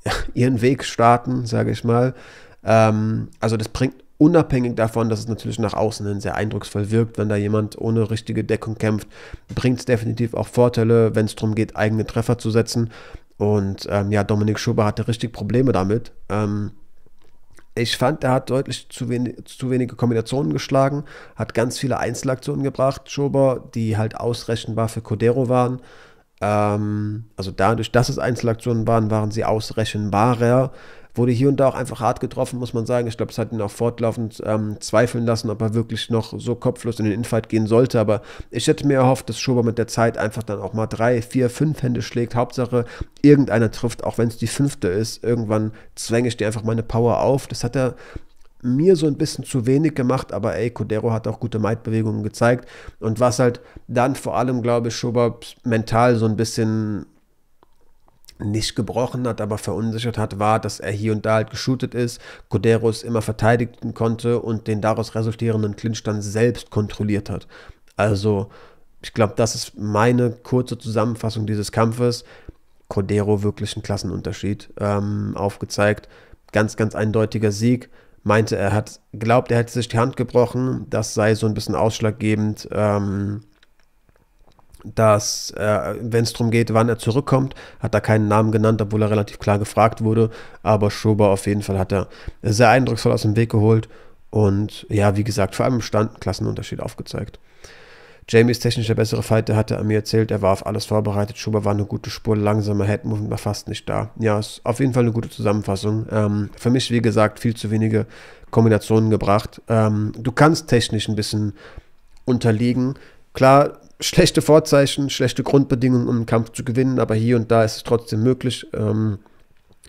[SPEAKER 1] <laughs> ihren Weg starten, sage ich mal. Ähm, also das bringt unabhängig davon, dass es natürlich nach außen hin sehr eindrucksvoll wirkt, wenn da jemand ohne richtige Deckung kämpft, bringt es definitiv auch Vorteile, wenn es darum geht, eigene Treffer zu setzen. Und ähm, ja, Dominik Schuber hatte richtig Probleme damit. Ähm, ich fand, er hat deutlich zu, wenig, zu wenige Kombinationen geschlagen, hat ganz viele Einzelaktionen gebracht, Schober, die halt ausrechenbar für Cordero waren. Ähm, also dadurch, dass es Einzelaktionen waren, waren sie ausrechenbarer. Wurde hier und da auch einfach hart getroffen, muss man sagen. Ich glaube, es hat ihn auch fortlaufend ähm, zweifeln lassen, ob er wirklich noch so kopflos in den Infight gehen sollte. Aber ich hätte mir erhofft, dass Schober mit der Zeit einfach dann auch mal drei, vier, fünf Hände schlägt. Hauptsache, irgendeiner trifft, auch wenn es die fünfte ist. Irgendwann zwänge ich dir einfach meine Power auf. Das hat er mir so ein bisschen zu wenig gemacht, aber ey, Codero hat auch gute Maid-Bewegungen gezeigt. Und was halt dann vor allem, glaube ich, Schubert mental so ein bisschen nicht gebrochen hat, aber verunsichert hat, war, dass er hier und da halt geshootet ist, Coderos immer verteidigen konnte und den daraus resultierenden Clinch dann selbst kontrolliert hat. Also, ich glaube, das ist meine kurze Zusammenfassung dieses Kampfes. Cordero wirklich einen Klassenunterschied ähm, aufgezeigt. Ganz, ganz eindeutiger Sieg. Meinte, er hat glaubt, er hätte sich die Hand gebrochen. Das sei so ein bisschen ausschlaggebend. Ähm, dass, äh, wenn es darum geht, wann er zurückkommt, hat er keinen Namen genannt, obwohl er relativ klar gefragt wurde. Aber Schober auf jeden Fall hat er sehr eindrucksvoll aus dem Weg geholt und ja, wie gesagt, vor allem im Stand Klassenunterschied aufgezeigt. Jamies technischer bessere Fighter, hatte er mir erzählt. Er war auf alles vorbereitet. Schuber war eine gute Spur, langsamer Headmovement war fast nicht da. Ja, ist auf jeden Fall eine gute Zusammenfassung. Ähm, für mich, wie gesagt, viel zu wenige Kombinationen gebracht. Ähm, du kannst technisch ein bisschen unterliegen. Klar, schlechte Vorzeichen, schlechte Grundbedingungen, um einen Kampf zu gewinnen, aber hier und da ist es trotzdem möglich. Ähm,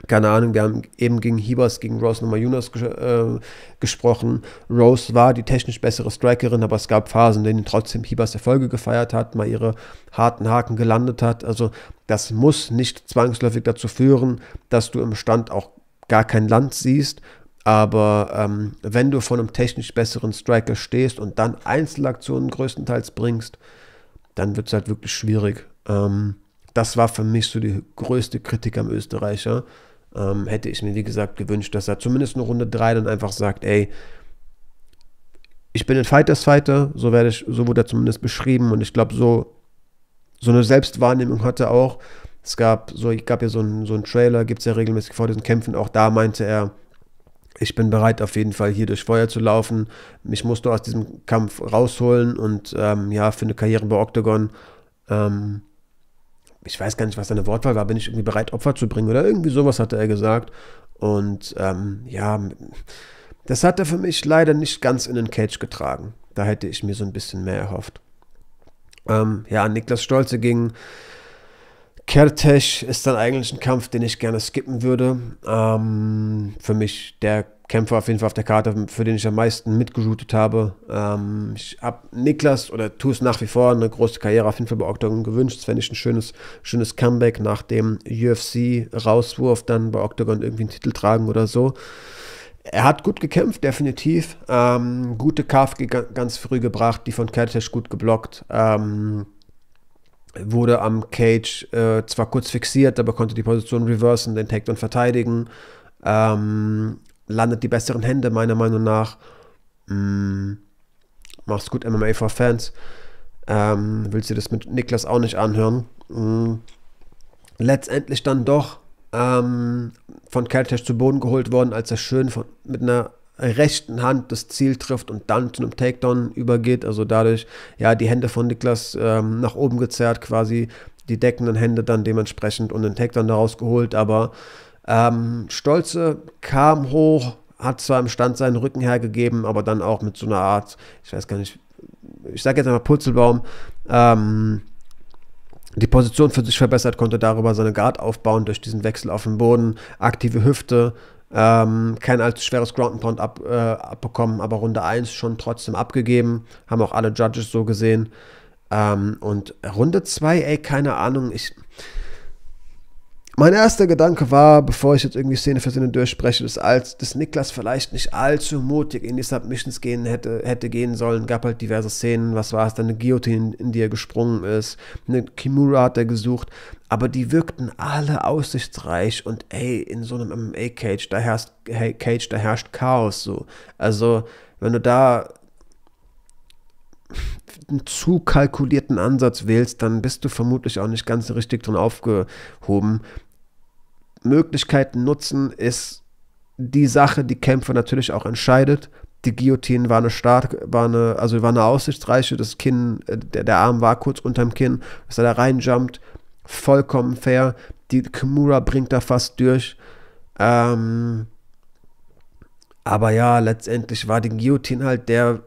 [SPEAKER 1] keine Ahnung, wir haben eben gegen Hibas, gegen Rose Namajunas ges äh, gesprochen. Rose war die technisch bessere Strikerin, aber es gab Phasen, in denen trotzdem Hibas Erfolge gefeiert hat, mal ihre harten Haken gelandet hat. Also das muss nicht zwangsläufig dazu führen, dass du im Stand auch gar kein Land siehst. Aber ähm, wenn du von einem technisch besseren Striker stehst und dann Einzelaktionen größtenteils bringst, dann wird es halt wirklich schwierig. Ähm, das war für mich so die größte Kritik am Österreicher. Ähm, hätte ich mir, wie gesagt, gewünscht, dass er zumindest eine Runde 3 dann einfach sagt, ey, ich bin ein Fighters-Fighter, so, werde ich, so wurde er zumindest beschrieben und ich glaube, so, so eine Selbstwahrnehmung hatte auch. Es gab so, ich gab ja so einen, so einen Trailer, gibt es ja regelmäßig vor diesen Kämpfen, auch da meinte er, ich bin bereit, auf jeden Fall hier durch Feuer zu laufen. Mich muss nur aus diesem Kampf rausholen und ähm, ja, für eine Karriere bei Octagon, ähm, ich weiß gar nicht, was seine Wortwahl war, bin ich irgendwie bereit, Opfer zu bringen oder irgendwie sowas hatte er gesagt. Und ähm, ja, das hat er für mich leider nicht ganz in den Cage getragen. Da hätte ich mir so ein bisschen mehr erhofft. Ähm, ja, Niklas Stolze ging. Kertesh ist dann eigentlich ein Kampf, den ich gerne skippen würde. Ähm, für mich der Kämpfer auf jeden Fall auf der Karte, für den ich am meisten mitgeroutet habe. Ähm, ich habe Niklas oder tue es nach wie vor eine große Karriere auf jeden Fall bei Octagon gewünscht. Das fände ich ein schönes, schönes Comeback nach dem UFC-Rauswurf, dann bei Octagon irgendwie einen Titel tragen oder so. Er hat gut gekämpft, definitiv. Ähm, gute KFG ganz früh gebracht, die von Kertesh gut geblockt. Ähm, wurde am Cage äh, zwar kurz fixiert, aber konnte die Position reversen, den Takedown verteidigen. Ähm, landet die besseren Hände, meiner Meinung nach. Mm, mach's gut, MMA for Fans. Ähm, willst du das mit Niklas auch nicht anhören? Mm, letztendlich dann doch ähm, von Keltesh zu Boden geholt worden, als er schön von, mit einer rechten Hand das Ziel trifft und dann zu einem Takedown übergeht. Also dadurch, ja, die Hände von Niklas ähm, nach oben gezerrt, quasi die deckenden Hände dann dementsprechend und den Takedown daraus geholt. Aber ähm, Stolze kam hoch, hat zwar im Stand seinen Rücken hergegeben, aber dann auch mit so einer Art, ich weiß gar nicht, ich sage jetzt einmal Purzelbaum, ähm, die Position für sich verbessert, konnte darüber seine Guard aufbauen durch diesen Wechsel auf den Boden, aktive Hüfte, ähm, kein allzu schweres Ground and Pound ab, äh, abbekommen, aber Runde 1 schon trotzdem abgegeben. Haben auch alle Judges so gesehen. Ähm, und Runde 2, ey, keine Ahnung. Ich, mein erster Gedanke war, bevor ich jetzt irgendwie Szene für Szene durchspreche, dass, als, dass Niklas vielleicht nicht allzu mutig in die Submissions gehen hätte, hätte gehen sollen. Gab halt diverse Szenen, was war es, dann eine Guillotine, in die er gesprungen ist, eine Kimura hat er gesucht, aber die wirkten alle aussichtsreich und ey, in so einem MMA-Cage, da herrscht, Cage, da herrscht Chaos so. Also, wenn du da einen zu kalkulierten Ansatz wählst, dann bist du vermutlich auch nicht ganz richtig drin aufgehoben. Möglichkeiten nutzen, ist die Sache, die Kämpfe natürlich auch entscheidet. Die Guillotine war eine stark, war eine, also war eine aussichtsreiche, das Kinn, äh, der, der Arm war kurz unterm Kinn, dass er da reinjumpt, vollkommen fair. Die Kimura bringt da fast durch. Ähm, aber ja, letztendlich war die Guillotine halt der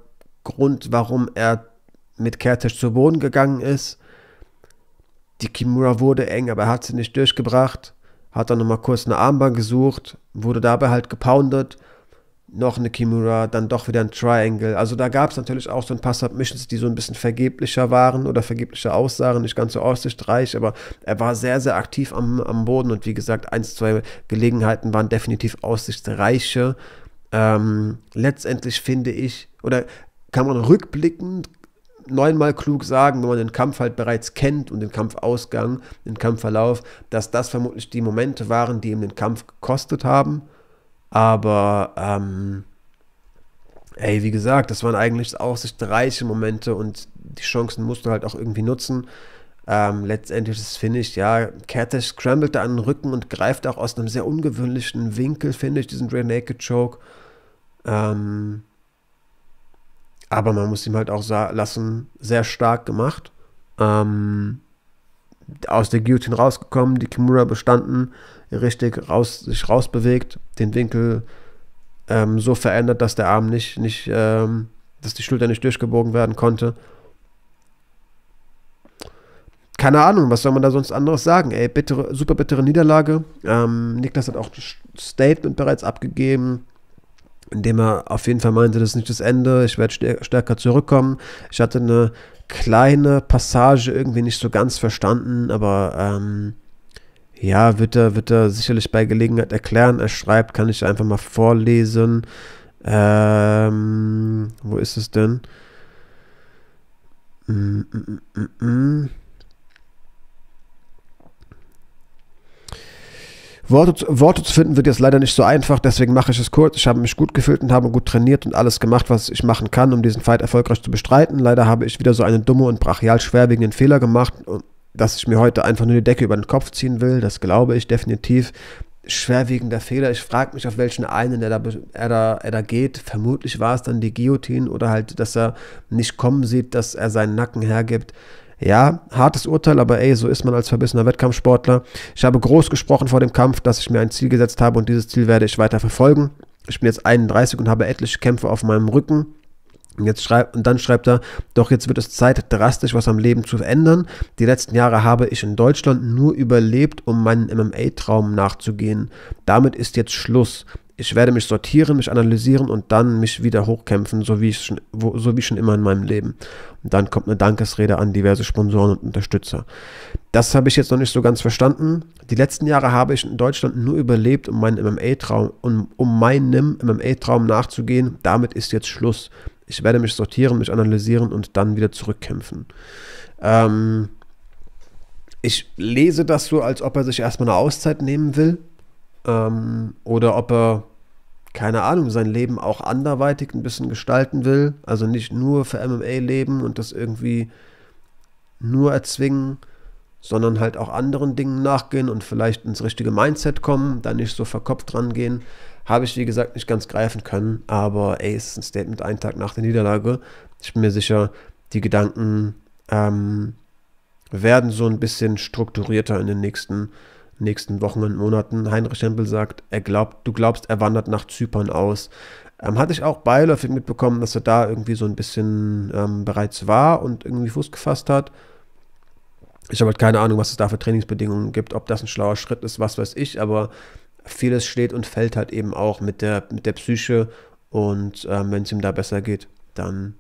[SPEAKER 1] Grund, warum er mit Kertisch zu Boden gegangen ist. Die Kimura wurde eng, aber er hat sie nicht durchgebracht hat dann nochmal kurz eine Armband gesucht, wurde dabei halt gepoundet, noch eine Kimura, dann doch wieder ein Triangle. Also da gab es natürlich auch so ein paar Submissions, die so ein bisschen vergeblicher waren oder vergeblicher aussahen, nicht ganz so aussichtsreich, aber er war sehr, sehr aktiv am, am Boden und wie gesagt, eins, zwei Gelegenheiten waren definitiv aussichtsreiche. Ähm, letztendlich finde ich, oder kann man rückblickend neunmal klug sagen, wenn man den Kampf halt bereits kennt und den Kampfausgang, den Kampfverlauf, dass das vermutlich die Momente waren, die ihm den Kampf gekostet haben. Aber ähm, ey, wie gesagt, das waren eigentlich aussichtsreiche Momente und die Chancen musst du halt auch irgendwie nutzen. Ähm, letztendlich ist es Finish, ja, Kertes scrambled da an den Rücken und greift auch aus einem sehr ungewöhnlichen Winkel, finde ich, diesen Rear Naked Choke. Ähm, aber man muss ihm halt auch lassen, sehr stark gemacht. Ähm, aus der Guillotine rausgekommen, die Kimura bestanden, richtig raus, sich rausbewegt, den Winkel ähm, so verändert, dass der Arm nicht, nicht ähm, dass die Schulter nicht durchgebogen werden konnte. Keine Ahnung, was soll man da sonst anderes sagen? Ey, bittere, super bittere Niederlage. Ähm, Niklas hat auch ein Statement bereits abgegeben indem er auf jeden Fall meinte, das ist nicht das Ende, ich werde stärker zurückkommen. Ich hatte eine kleine Passage irgendwie nicht so ganz verstanden, aber ähm, ja, wird er, wird er sicherlich bei Gelegenheit erklären. Er schreibt, kann ich einfach mal vorlesen. Ähm, wo ist es denn? Mm -mm -mm, mm, mm. Worte, Worte zu finden wird jetzt leider nicht so einfach, deswegen mache ich es kurz. Ich habe mich gut gefühlt und habe gut trainiert und alles gemacht, was ich machen kann, um diesen Fight erfolgreich zu bestreiten. Leider habe ich wieder so einen dummen und brachial schwerwiegenden Fehler gemacht, dass ich mir heute einfach nur die Decke über den Kopf ziehen will. Das glaube ich definitiv. Schwerwiegender Fehler. Ich frage mich, auf welchen einen er da, er, da, er da geht. Vermutlich war es dann die Guillotine oder halt, dass er nicht kommen sieht, dass er seinen Nacken hergibt. Ja, hartes Urteil, aber ey, so ist man als verbissener Wettkampfsportler. Ich habe groß gesprochen vor dem Kampf, dass ich mir ein Ziel gesetzt habe und dieses Ziel werde ich weiter verfolgen. Ich bin jetzt 31 und habe etliche Kämpfe auf meinem Rücken. Und, jetzt schreib, und dann schreibt er, doch jetzt wird es Zeit, drastisch was am Leben zu ändern. Die letzten Jahre habe ich in Deutschland nur überlebt, um meinen MMA-Traum nachzugehen. Damit ist jetzt Schluss ich werde mich sortieren, mich analysieren und dann mich wieder hochkämpfen, so wie, ich schon, wo, so wie schon immer in meinem Leben. Und dann kommt eine Dankesrede an diverse Sponsoren und Unterstützer. Das habe ich jetzt noch nicht so ganz verstanden. Die letzten Jahre habe ich in Deutschland nur überlebt, um meinen MMA-Traum, um, um meinem MMA-Traum nachzugehen. Damit ist jetzt Schluss. Ich werde mich sortieren, mich analysieren und dann wieder zurückkämpfen. Ähm, ich lese das so, als ob er sich erstmal eine Auszeit nehmen will ähm, oder ob er, keine Ahnung, sein Leben auch anderweitig ein bisschen gestalten will. Also nicht nur für MMA leben und das irgendwie nur erzwingen, sondern halt auch anderen Dingen nachgehen und vielleicht ins richtige Mindset kommen, da nicht so verkopft rangehen. Habe ich, wie gesagt, nicht ganz greifen können, aber ey, es ist ein Statement einen Tag nach der Niederlage. Ich bin mir sicher, die Gedanken ähm, werden so ein bisschen strukturierter in den nächsten nächsten Wochen und Monaten. Heinrich Hempel sagt, er glaubt, du glaubst, er wandert nach Zypern aus. Ähm, hatte ich auch beiläufig mitbekommen, dass er da irgendwie so ein bisschen ähm, bereits war und irgendwie Fuß gefasst hat. Ich habe halt keine Ahnung, was es da für Trainingsbedingungen gibt, ob das ein schlauer Schritt ist, was weiß ich, aber vieles steht und fällt halt eben auch mit der, mit der Psyche und ähm, wenn es ihm da besser geht, dann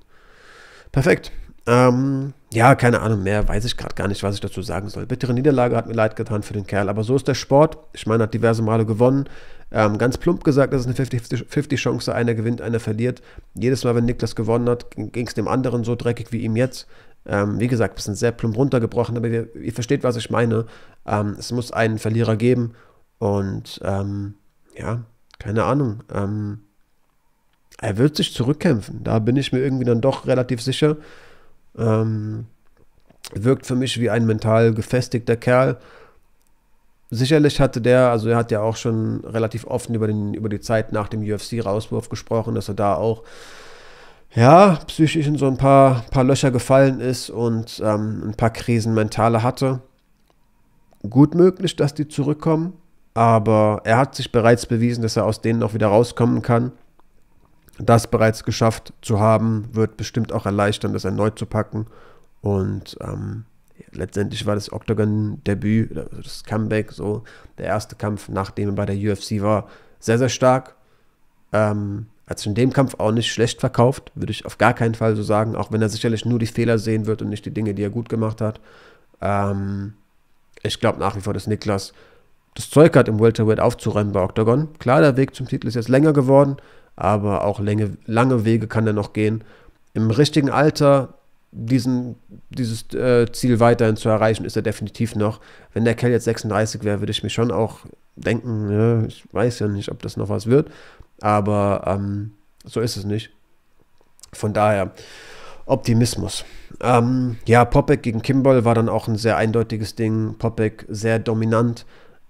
[SPEAKER 1] perfekt. Ähm, ja, keine Ahnung, mehr weiß ich gerade gar nicht, was ich dazu sagen soll. Bittere Niederlage hat mir leid getan für den Kerl, aber so ist der Sport. Ich meine, hat diverse Male gewonnen. Ähm, ganz plump gesagt, das ist eine 50-50-Chance, einer gewinnt, einer verliert. Jedes Mal, wenn Niklas gewonnen hat, ging es dem anderen so dreckig wie ihm jetzt. Ähm, wie gesagt, ein bisschen sehr plump runtergebrochen, aber ihr, ihr versteht, was ich meine. Ähm, es muss einen Verlierer geben und ähm, ja, keine Ahnung. Ähm, er wird sich zurückkämpfen, da bin ich mir irgendwie dann doch relativ sicher. Ähm, wirkt für mich wie ein mental gefestigter Kerl. Sicherlich hatte der, also er hat ja auch schon relativ offen über, den, über die Zeit nach dem UFC-Rauswurf gesprochen, dass er da auch ja, psychisch in so ein paar, paar Löcher gefallen ist und ähm, ein paar Krisen mentale hatte. Gut möglich, dass die zurückkommen, aber er hat sich bereits bewiesen, dass er aus denen noch wieder rauskommen kann das bereits geschafft zu haben, wird bestimmt auch erleichtern, das erneut zu packen. Und ähm, letztendlich war das Octagon-Debüt, also das Comeback, so der erste Kampf, nachdem er bei der UFC war, sehr, sehr stark. Ähm, hat sich in dem Kampf auch nicht schlecht verkauft, würde ich auf gar keinen Fall so sagen, auch wenn er sicherlich nur die Fehler sehen wird und nicht die Dinge, die er gut gemacht hat. Ähm, ich glaube nach wie vor, dass Niklas das Zeug hat, im Welterweight aufzuräumen bei Octagon. Klar, der Weg zum Titel ist jetzt länger geworden, aber auch lange, lange Wege kann er noch gehen. Im richtigen Alter diesen, dieses äh, Ziel weiterhin zu erreichen, ist er definitiv noch. Wenn der Kell jetzt 36 wäre, würde ich mir schon auch denken, ja, ich weiß ja nicht, ob das noch was wird, aber ähm, so ist es nicht. Von daher, Optimismus. Ähm, ja, Popek gegen Kimball war dann auch ein sehr eindeutiges Ding. Popek sehr dominant.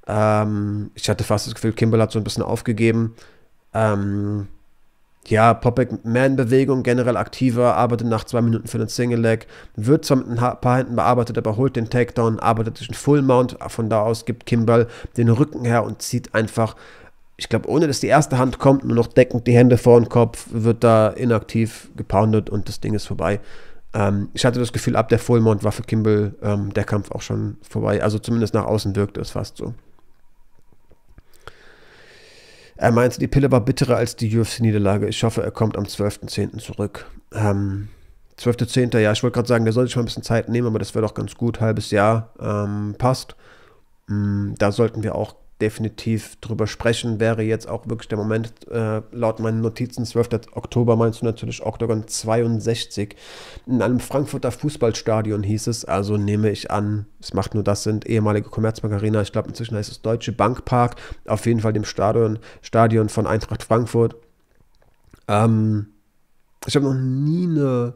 [SPEAKER 1] Ähm, ich hatte fast das Gefühl, Kimball hat so ein bisschen aufgegeben. Ähm, ja, Pop-Back-Man-Bewegung generell aktiver, arbeitet nach zwei Minuten für den Single-Leg, wird zwar mit ein paar Händen bearbeitet, aber holt den Takedown, arbeitet durch den Full-Mount, von da aus gibt Kimball den Rücken her und zieht einfach, ich glaube, ohne dass die erste Hand kommt, nur noch deckend die Hände vor den Kopf, wird da inaktiv gepoundet und das Ding ist vorbei. Ähm, ich hatte das Gefühl, ab der Full-Mount war für Kimball ähm, der Kampf auch schon vorbei, also zumindest nach außen wirkt es fast so. Er meinte, die Pille war bitterer als die UFC-Niederlage. Ich hoffe, er kommt am 12.10. zurück. Ähm, 12.10. Ja, ich wollte gerade sagen, der soll sich mal ein bisschen Zeit nehmen, aber das wäre doch ganz gut. Halbes Jahr ähm, passt. Mhm, da sollten wir auch definitiv drüber sprechen, wäre jetzt auch wirklich der Moment, äh, laut meinen Notizen, 12. Oktober meinst du natürlich Octagon 62, in einem Frankfurter Fußballstadion hieß es, also nehme ich an, es macht nur das sind ehemalige Commerzbank Arena, ich glaube inzwischen heißt es Deutsche Bankpark, auf jeden Fall dem Stadion, Stadion von Eintracht Frankfurt. Ähm, ich habe noch nie eine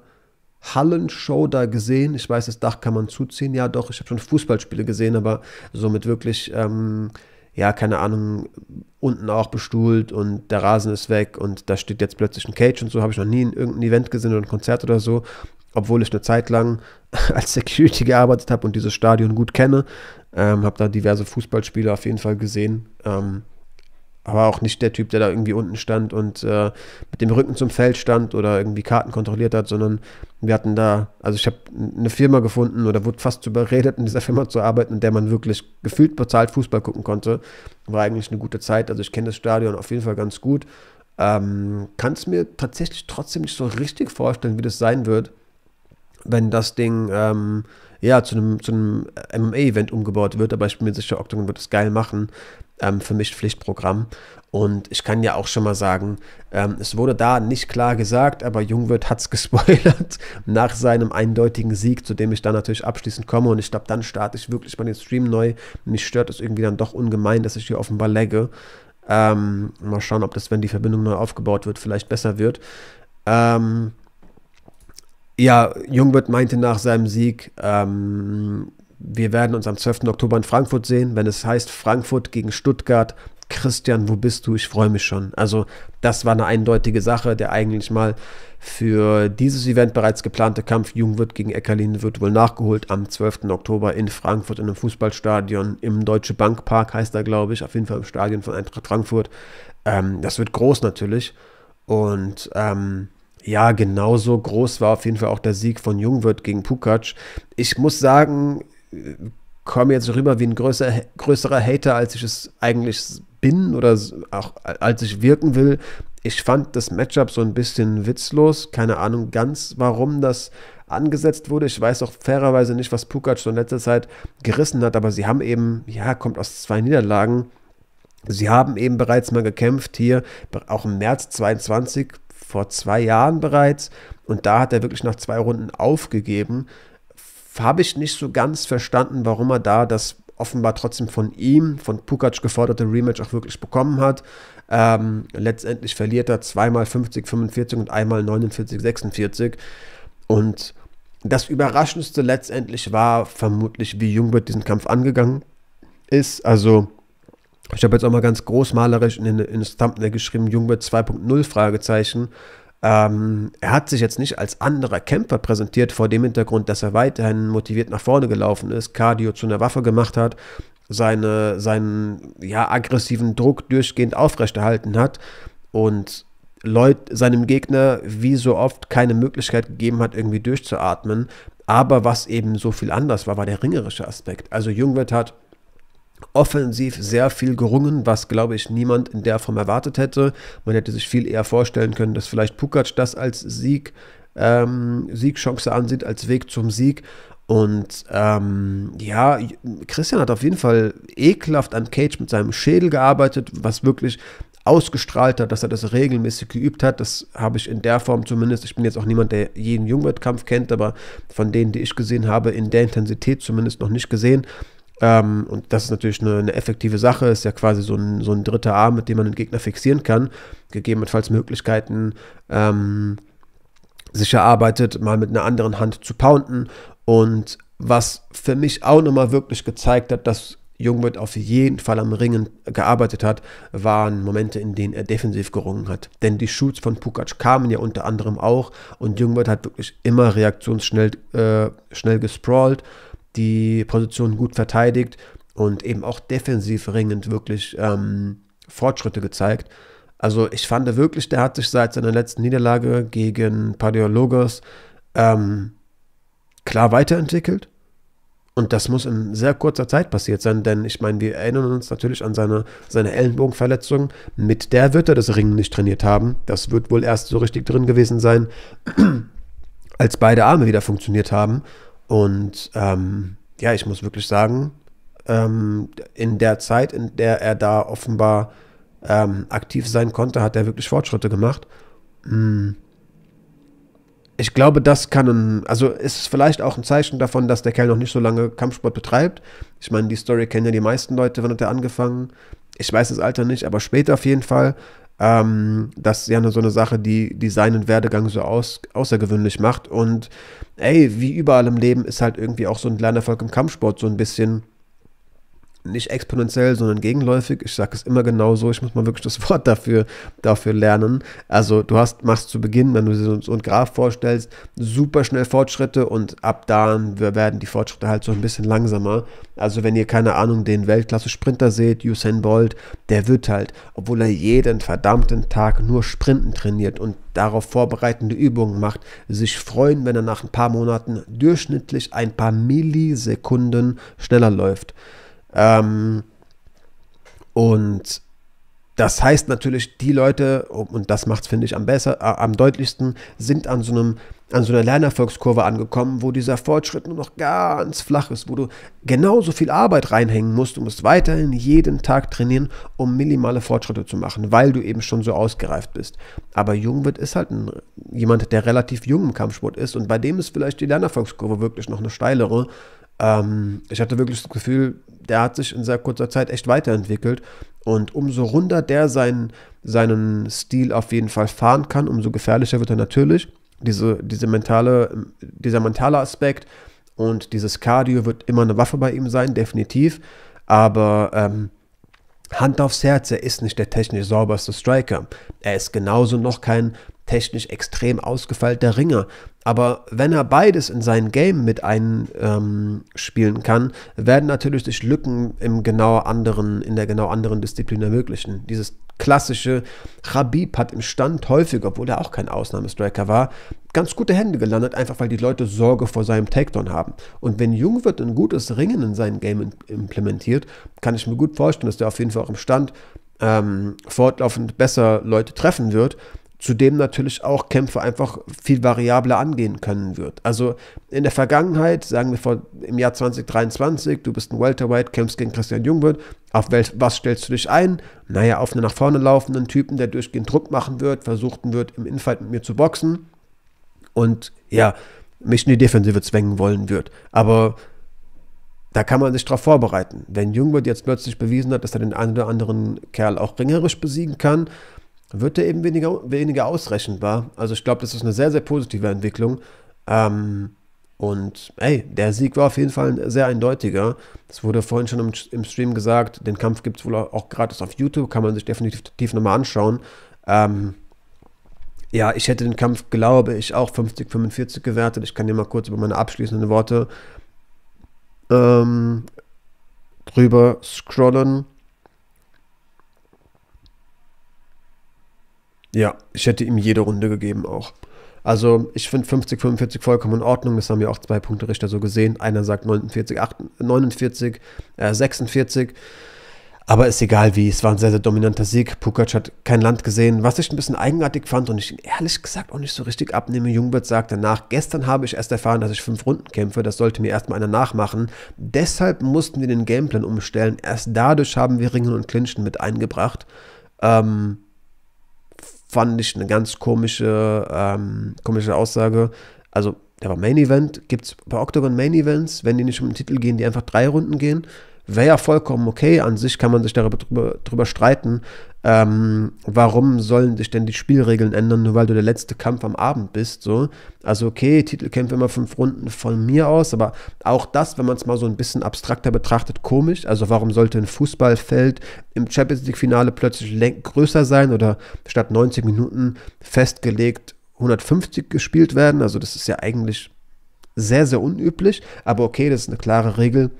[SPEAKER 1] Hallenshow da gesehen. Ich weiß, das Dach kann man zuziehen. Ja, doch, ich habe schon Fußballspiele gesehen, aber somit wirklich ähm, ja, keine Ahnung, unten auch bestuhlt und der Rasen ist weg und da steht jetzt plötzlich ein Cage und so, habe ich noch nie in irgendeinem Event gesehen oder ein Konzert oder so, obwohl ich eine Zeit lang <laughs> als Security gearbeitet habe und dieses Stadion gut kenne, ähm, habe da diverse Fußballspiele auf jeden Fall gesehen. Ähm, aber auch nicht der Typ, der da irgendwie unten stand und äh, mit dem Rücken zum Feld stand oder irgendwie Karten kontrolliert hat, sondern wir hatten da, also ich habe eine Firma gefunden oder wurde fast überredet, in dieser Firma zu arbeiten, in der man wirklich gefühlt bezahlt Fußball gucken konnte. War eigentlich eine gute Zeit. Also ich kenne das Stadion auf jeden Fall ganz gut. Ähm, Kann es mir tatsächlich trotzdem nicht so richtig vorstellen, wie das sein wird wenn das Ding ähm, ja, zu einem, zu einem äh, MMA-Event umgebaut wird, aber ich bin mir sicher, Octagon wird es geil machen. Ähm, für mich Pflichtprogramm. Und ich kann ja auch schon mal sagen, ähm, es wurde da nicht klar gesagt, aber Jungwirt hat es <laughs> gespoilert nach seinem eindeutigen Sieg, zu dem ich dann natürlich abschließend komme. Und ich glaube, dann starte ich wirklich mal den Stream neu. Mich stört es irgendwie dann doch ungemein, dass ich hier offenbar lagge. Ähm, mal schauen, ob das, wenn die Verbindung neu aufgebaut wird, vielleicht besser wird. Ähm, ja, Jungbert meinte nach seinem Sieg, ähm, wir werden uns am 12. Oktober in Frankfurt sehen, wenn es heißt Frankfurt gegen Stuttgart. Christian, wo bist du? Ich freue mich schon. Also, das war eine eindeutige Sache. Der eigentlich mal für dieses Event bereits geplante Kampf Jungwirt gegen Eckerlin wird wohl nachgeholt am 12. Oktober in Frankfurt in einem Fußballstadion im Deutsche Bank Park, heißt er, glaube ich. Auf jeden Fall im Stadion von Eintracht Frankfurt. Ähm, das wird groß natürlich. Und ähm, ja, genauso groß war auf jeden Fall auch der Sieg von Jungwirth gegen Pukac. Ich muss sagen, äh, komme jetzt rüber wie ein größer, größerer Hater, als ich es eigentlich bin oder auch als ich wirken will. Ich fand das Matchup so ein bisschen witzlos. Keine Ahnung ganz, warum das angesetzt wurde. Ich weiß auch fairerweise nicht, was Pukac so in letzter Zeit gerissen hat, aber sie haben eben, ja, kommt aus zwei Niederlagen. Sie haben eben bereits mal gekämpft hier, auch im März 22 vor zwei Jahren bereits. Und da hat er wirklich nach zwei Runden aufgegeben. Habe ich nicht so ganz verstanden, warum er da das offenbar trotzdem von ihm, von Pukac geforderte Rematch auch wirklich bekommen hat. Ähm, letztendlich verliert er zweimal 50, 45 und einmal 49, 46. Und das Überraschendste letztendlich war vermutlich, wie Jung wird diesen Kampf angegangen ist. Also ich habe jetzt auch mal ganz großmalerisch in, in das Thumbnail geschrieben, Jungwirt 2.0 Fragezeichen. Ähm, er hat sich jetzt nicht als anderer Kämpfer präsentiert, vor dem Hintergrund, dass er weiterhin motiviert nach vorne gelaufen ist, Cardio zu einer Waffe gemacht hat, seine, seinen ja, aggressiven Druck durchgehend aufrechterhalten hat und Leut, seinem Gegner wie so oft keine Möglichkeit gegeben hat, irgendwie durchzuatmen. Aber was eben so viel anders war, war der ringerische Aspekt. Also Jungwirth hat offensiv sehr viel gerungen, was glaube ich niemand in der Form erwartet hätte. Man hätte sich viel eher vorstellen können, dass vielleicht Pukac das als Sieg, ähm, Siegchance ansieht, als Weg zum Sieg. Und ähm, ja, Christian hat auf jeden Fall ekelhaft an Cage mit seinem Schädel gearbeitet, was wirklich ausgestrahlt hat, dass er das regelmäßig geübt hat. Das habe ich in der Form zumindest. Ich bin jetzt auch niemand, der jeden Jungwettkampf kennt, aber von denen, die ich gesehen habe, in der Intensität zumindest noch nicht gesehen. Ähm, und das ist natürlich eine, eine, effektive Sache, ist ja quasi so ein, so ein dritter Arm, mit dem man den Gegner fixieren kann. Gegebenenfalls Möglichkeiten ähm, sich erarbeitet, mal mit einer anderen Hand zu pounden. Und was für mich auch nochmal wirklich gezeigt hat, dass Jungwirt auf jeden Fall am Ringen gearbeitet hat, waren Momente, in denen er defensiv gerungen hat. Denn die Shoots von Pukac kamen ja unter anderem auch und Jungwirt hat wirklich immer reaktionsschnell äh, schnell gesprawlt die Position gut verteidigt und eben auch defensiv ringend wirklich ähm, Fortschritte gezeigt. Also ich fand wirklich, der hat sich seit seiner letzten Niederlage gegen Padiologos ähm, klar weiterentwickelt. Und das muss in sehr kurzer Zeit passiert sein, denn ich meine, wir erinnern uns natürlich an seine, seine Ellenbogenverletzung. Mit der wird er das Ringen nicht trainiert haben. Das wird wohl erst so richtig drin gewesen sein, <clears throat> als beide Arme wieder funktioniert haben. Und ähm, ja, ich muss wirklich sagen, ähm, in der Zeit, in der er da offenbar ähm, aktiv sein konnte, hat er wirklich Fortschritte gemacht. Mm. Ich glaube, das kann ein, also ist es vielleicht auch ein Zeichen davon, dass der Kerl noch nicht so lange Kampfsport betreibt. Ich meine, die Story kennen ja die meisten Leute, wann hat er angefangen? Ich weiß das Alter nicht, aber später auf jeden Fall. Ähm, das ist ja so eine Sache, die, die seinen Werdegang so aus, außergewöhnlich macht. Und ey, wie überall im Leben ist halt irgendwie auch so ein kleiner Erfolg im Kampfsport so ein bisschen nicht exponentiell, sondern gegenläufig. Ich sage es immer genau so, ich muss mal wirklich das <laughs> Wort dafür, dafür lernen. Also du hast, machst zu Beginn, wenn du dir so einen Graph vorstellst, super schnell Fortschritte und ab da werden die Fortschritte halt so ein bisschen langsamer. Also wenn ihr, keine Ahnung, den Weltklasse-Sprinter seht, Usain Bolt, der wird halt, obwohl er jeden verdammten Tag nur Sprinten trainiert und darauf vorbereitende Übungen macht, sich freuen, wenn er nach ein paar Monaten durchschnittlich ein paar Millisekunden schneller läuft. Ähm, und das heißt natürlich, die Leute, und das macht es, finde ich, am, besser, äh, am deutlichsten, sind an so, einem, an so einer Lernerfolgskurve angekommen, wo dieser Fortschritt nur noch ganz flach ist, wo du genauso viel Arbeit reinhängen musst. Du musst weiterhin jeden Tag trainieren, um minimale Fortschritte zu machen, weil du eben schon so ausgereift bist. Aber jung wird ist halt ein, jemand, der relativ jung im Kampfsport ist und bei dem ist vielleicht die Lernerfolgskurve wirklich noch eine steilere. Ähm, ich hatte wirklich das Gefühl, der hat sich in sehr kurzer Zeit echt weiterentwickelt. Und umso runder der seinen, seinen Stil auf jeden Fall fahren kann, umso gefährlicher wird er natürlich. Diese, diese mentale, dieser mentale Aspekt und dieses Cardio wird immer eine Waffe bei ihm sein, definitiv. Aber ähm, Hand aufs Herz, er ist nicht der technisch sauberste Striker. Er ist genauso noch kein technisch extrem ausgefeilter Ringer. Aber wenn er beides in sein Game mit einspielen ähm, kann, werden natürlich sich Lücken im genau anderen, in der genau anderen Disziplin ermöglichen. Dieses klassische Rabib hat im Stand häufig, obwohl er auch kein Ausnahmestriker war, ganz gute Hände gelandet, einfach weil die Leute Sorge vor seinem Takedown haben. Und wenn Jung wird ein gutes Ringen in sein Game implementiert, kann ich mir gut vorstellen, dass der auf jeden Fall auch im Stand ähm, fortlaufend besser Leute treffen wird zudem natürlich auch Kämpfe einfach viel variabler angehen können wird. Also in der Vergangenheit, sagen wir vor, im Jahr 2023, du bist ein Welterweight, kämpfst gegen Christian Jungwirth, auf welch, was stellst du dich ein? Naja, auf einen nach vorne laufenden Typen, der durchgehend Druck machen wird, versuchten wird, im Infight mit mir zu boxen und ja, mich in die Defensive zwängen wollen wird. Aber da kann man sich darauf vorbereiten. Wenn Jungwirth jetzt plötzlich bewiesen hat, dass er den einen oder anderen Kerl auch ringerisch besiegen kann, wird er eben weniger, weniger ausrechenbar. Also ich glaube, das ist eine sehr, sehr positive Entwicklung. Ähm, und ey, der Sieg war auf jeden Fall ein sehr eindeutiger. Es wurde vorhin schon im, im Stream gesagt. Den Kampf gibt es wohl auch gratis auf YouTube, kann man sich definitiv nochmal anschauen. Ähm, ja, ich hätte den Kampf, glaube ich, auch 50-45 gewertet. Ich kann dir mal kurz über meine abschließenden Worte ähm, drüber scrollen. Ja, ich hätte ihm jede Runde gegeben auch. Also ich finde 50, 45 vollkommen in Ordnung. Das haben ja auch zwei Punkte Richter so gesehen. Einer sagt 49, 48, 49 äh, 46. Aber ist egal wie, es war ein sehr, sehr dominanter Sieg. Pukac hat kein Land gesehen, was ich ein bisschen eigenartig fand und ich ihn ehrlich gesagt auch nicht so richtig abnehme. Jungbert sagt danach, gestern habe ich erst erfahren, dass ich fünf Runden kämpfe, das sollte mir erstmal einer nachmachen. Deshalb mussten wir den Gameplan umstellen. Erst dadurch haben wir Ringen und Clinchen mit eingebracht. Ähm, fand ich eine ganz komische, ähm, komische Aussage. Also, der war Main Event. Gibt es bei Octagon Main Events, wenn die nicht um den Titel gehen, die einfach drei Runden gehen? wäre ja vollkommen okay. An sich kann man sich darüber drüber streiten. Ähm, warum sollen sich denn die Spielregeln ändern, nur weil du der letzte Kampf am Abend bist? So? Also, okay, Titelkämpfe immer fünf Runden von mir aus, aber auch das, wenn man es mal so ein bisschen abstrakter betrachtet, komisch. Also, warum sollte ein Fußballfeld im Champions League-Finale plötzlich größer sein oder statt 90 Minuten festgelegt 150 gespielt werden? Also, das ist ja eigentlich sehr, sehr unüblich, aber okay, das ist eine klare Regel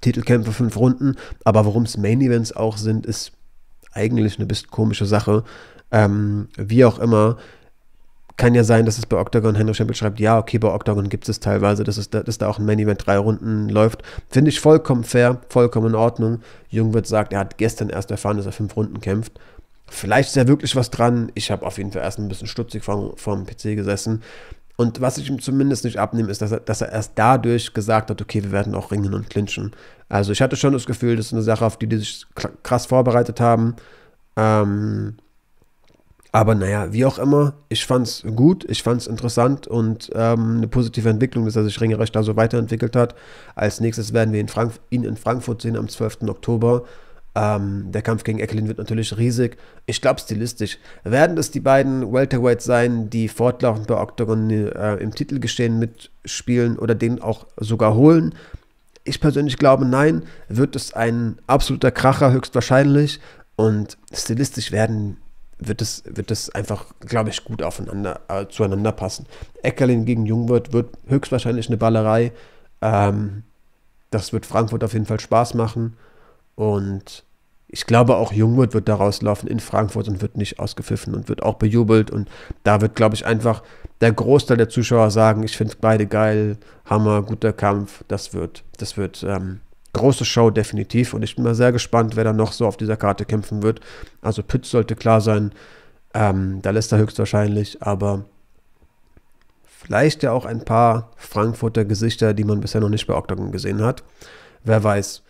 [SPEAKER 1] Titelkämpfe, fünf Runden. Aber warum es Main Events auch sind, ist eigentlich eine bisschen komische Sache. Ähm, wie auch immer, kann ja sein, dass es bei Octagon, Henry Schempel schreibt, ja, okay, bei Octagon gibt es teilweise, dass, es da, dass da auch ein Main Event drei Runden läuft. Finde ich vollkommen fair, vollkommen in Ordnung. Jung wird sagt, er hat gestern erst erfahren, dass er fünf Runden kämpft. Vielleicht ist ja wirklich was dran. Ich habe auf jeden Fall erst ein bisschen stutzig vorm, vorm PC gesessen. Und was ich ihm zumindest nicht abnehme, ist, dass er, dass er erst dadurch gesagt hat, okay, wir werden auch ringen und clinchen. Also ich hatte schon das Gefühl, das ist eine Sache, auf die die sich krass vorbereitet haben. Ähm, aber naja, wie auch immer, ich fand es gut, ich fand es interessant und ähm, eine positive Entwicklung, dass er sich ringerecht da so weiterentwickelt hat. Als nächstes werden wir ihn, Frank ihn in Frankfurt sehen am 12. Oktober. Ähm, der Kampf gegen Eklin wird natürlich riesig. Ich glaube stilistisch. Werden es die beiden Welterweights sein, die fortlaufend bei Octagon äh, im Titelgeschehen mitspielen oder den auch sogar holen? Ich persönlich glaube, nein. Wird es ein absoluter Kracher höchstwahrscheinlich. Und stilistisch werden wird es, wird es einfach, glaube ich, gut aufeinander, äh, zueinander passen. Eckerlin gegen Jungwirt wird höchstwahrscheinlich eine Ballerei. Ähm, das wird Frankfurt auf jeden Fall Spaß machen. Und ich glaube auch Jungwirth wird daraus laufen in Frankfurt und wird nicht ausgepfiffen und wird auch bejubelt. Und da wird, glaube ich, einfach der Großteil der Zuschauer sagen, ich finde beide geil, Hammer, guter Kampf, das wird, das wird ähm, große Show definitiv. Und ich bin mal sehr gespannt, wer da noch so auf dieser Karte kämpfen wird. Also Pütz sollte klar sein, ähm, da lässt er höchstwahrscheinlich, aber vielleicht ja auch ein paar Frankfurter Gesichter, die man bisher noch nicht bei Octagon gesehen hat. Wer weiß.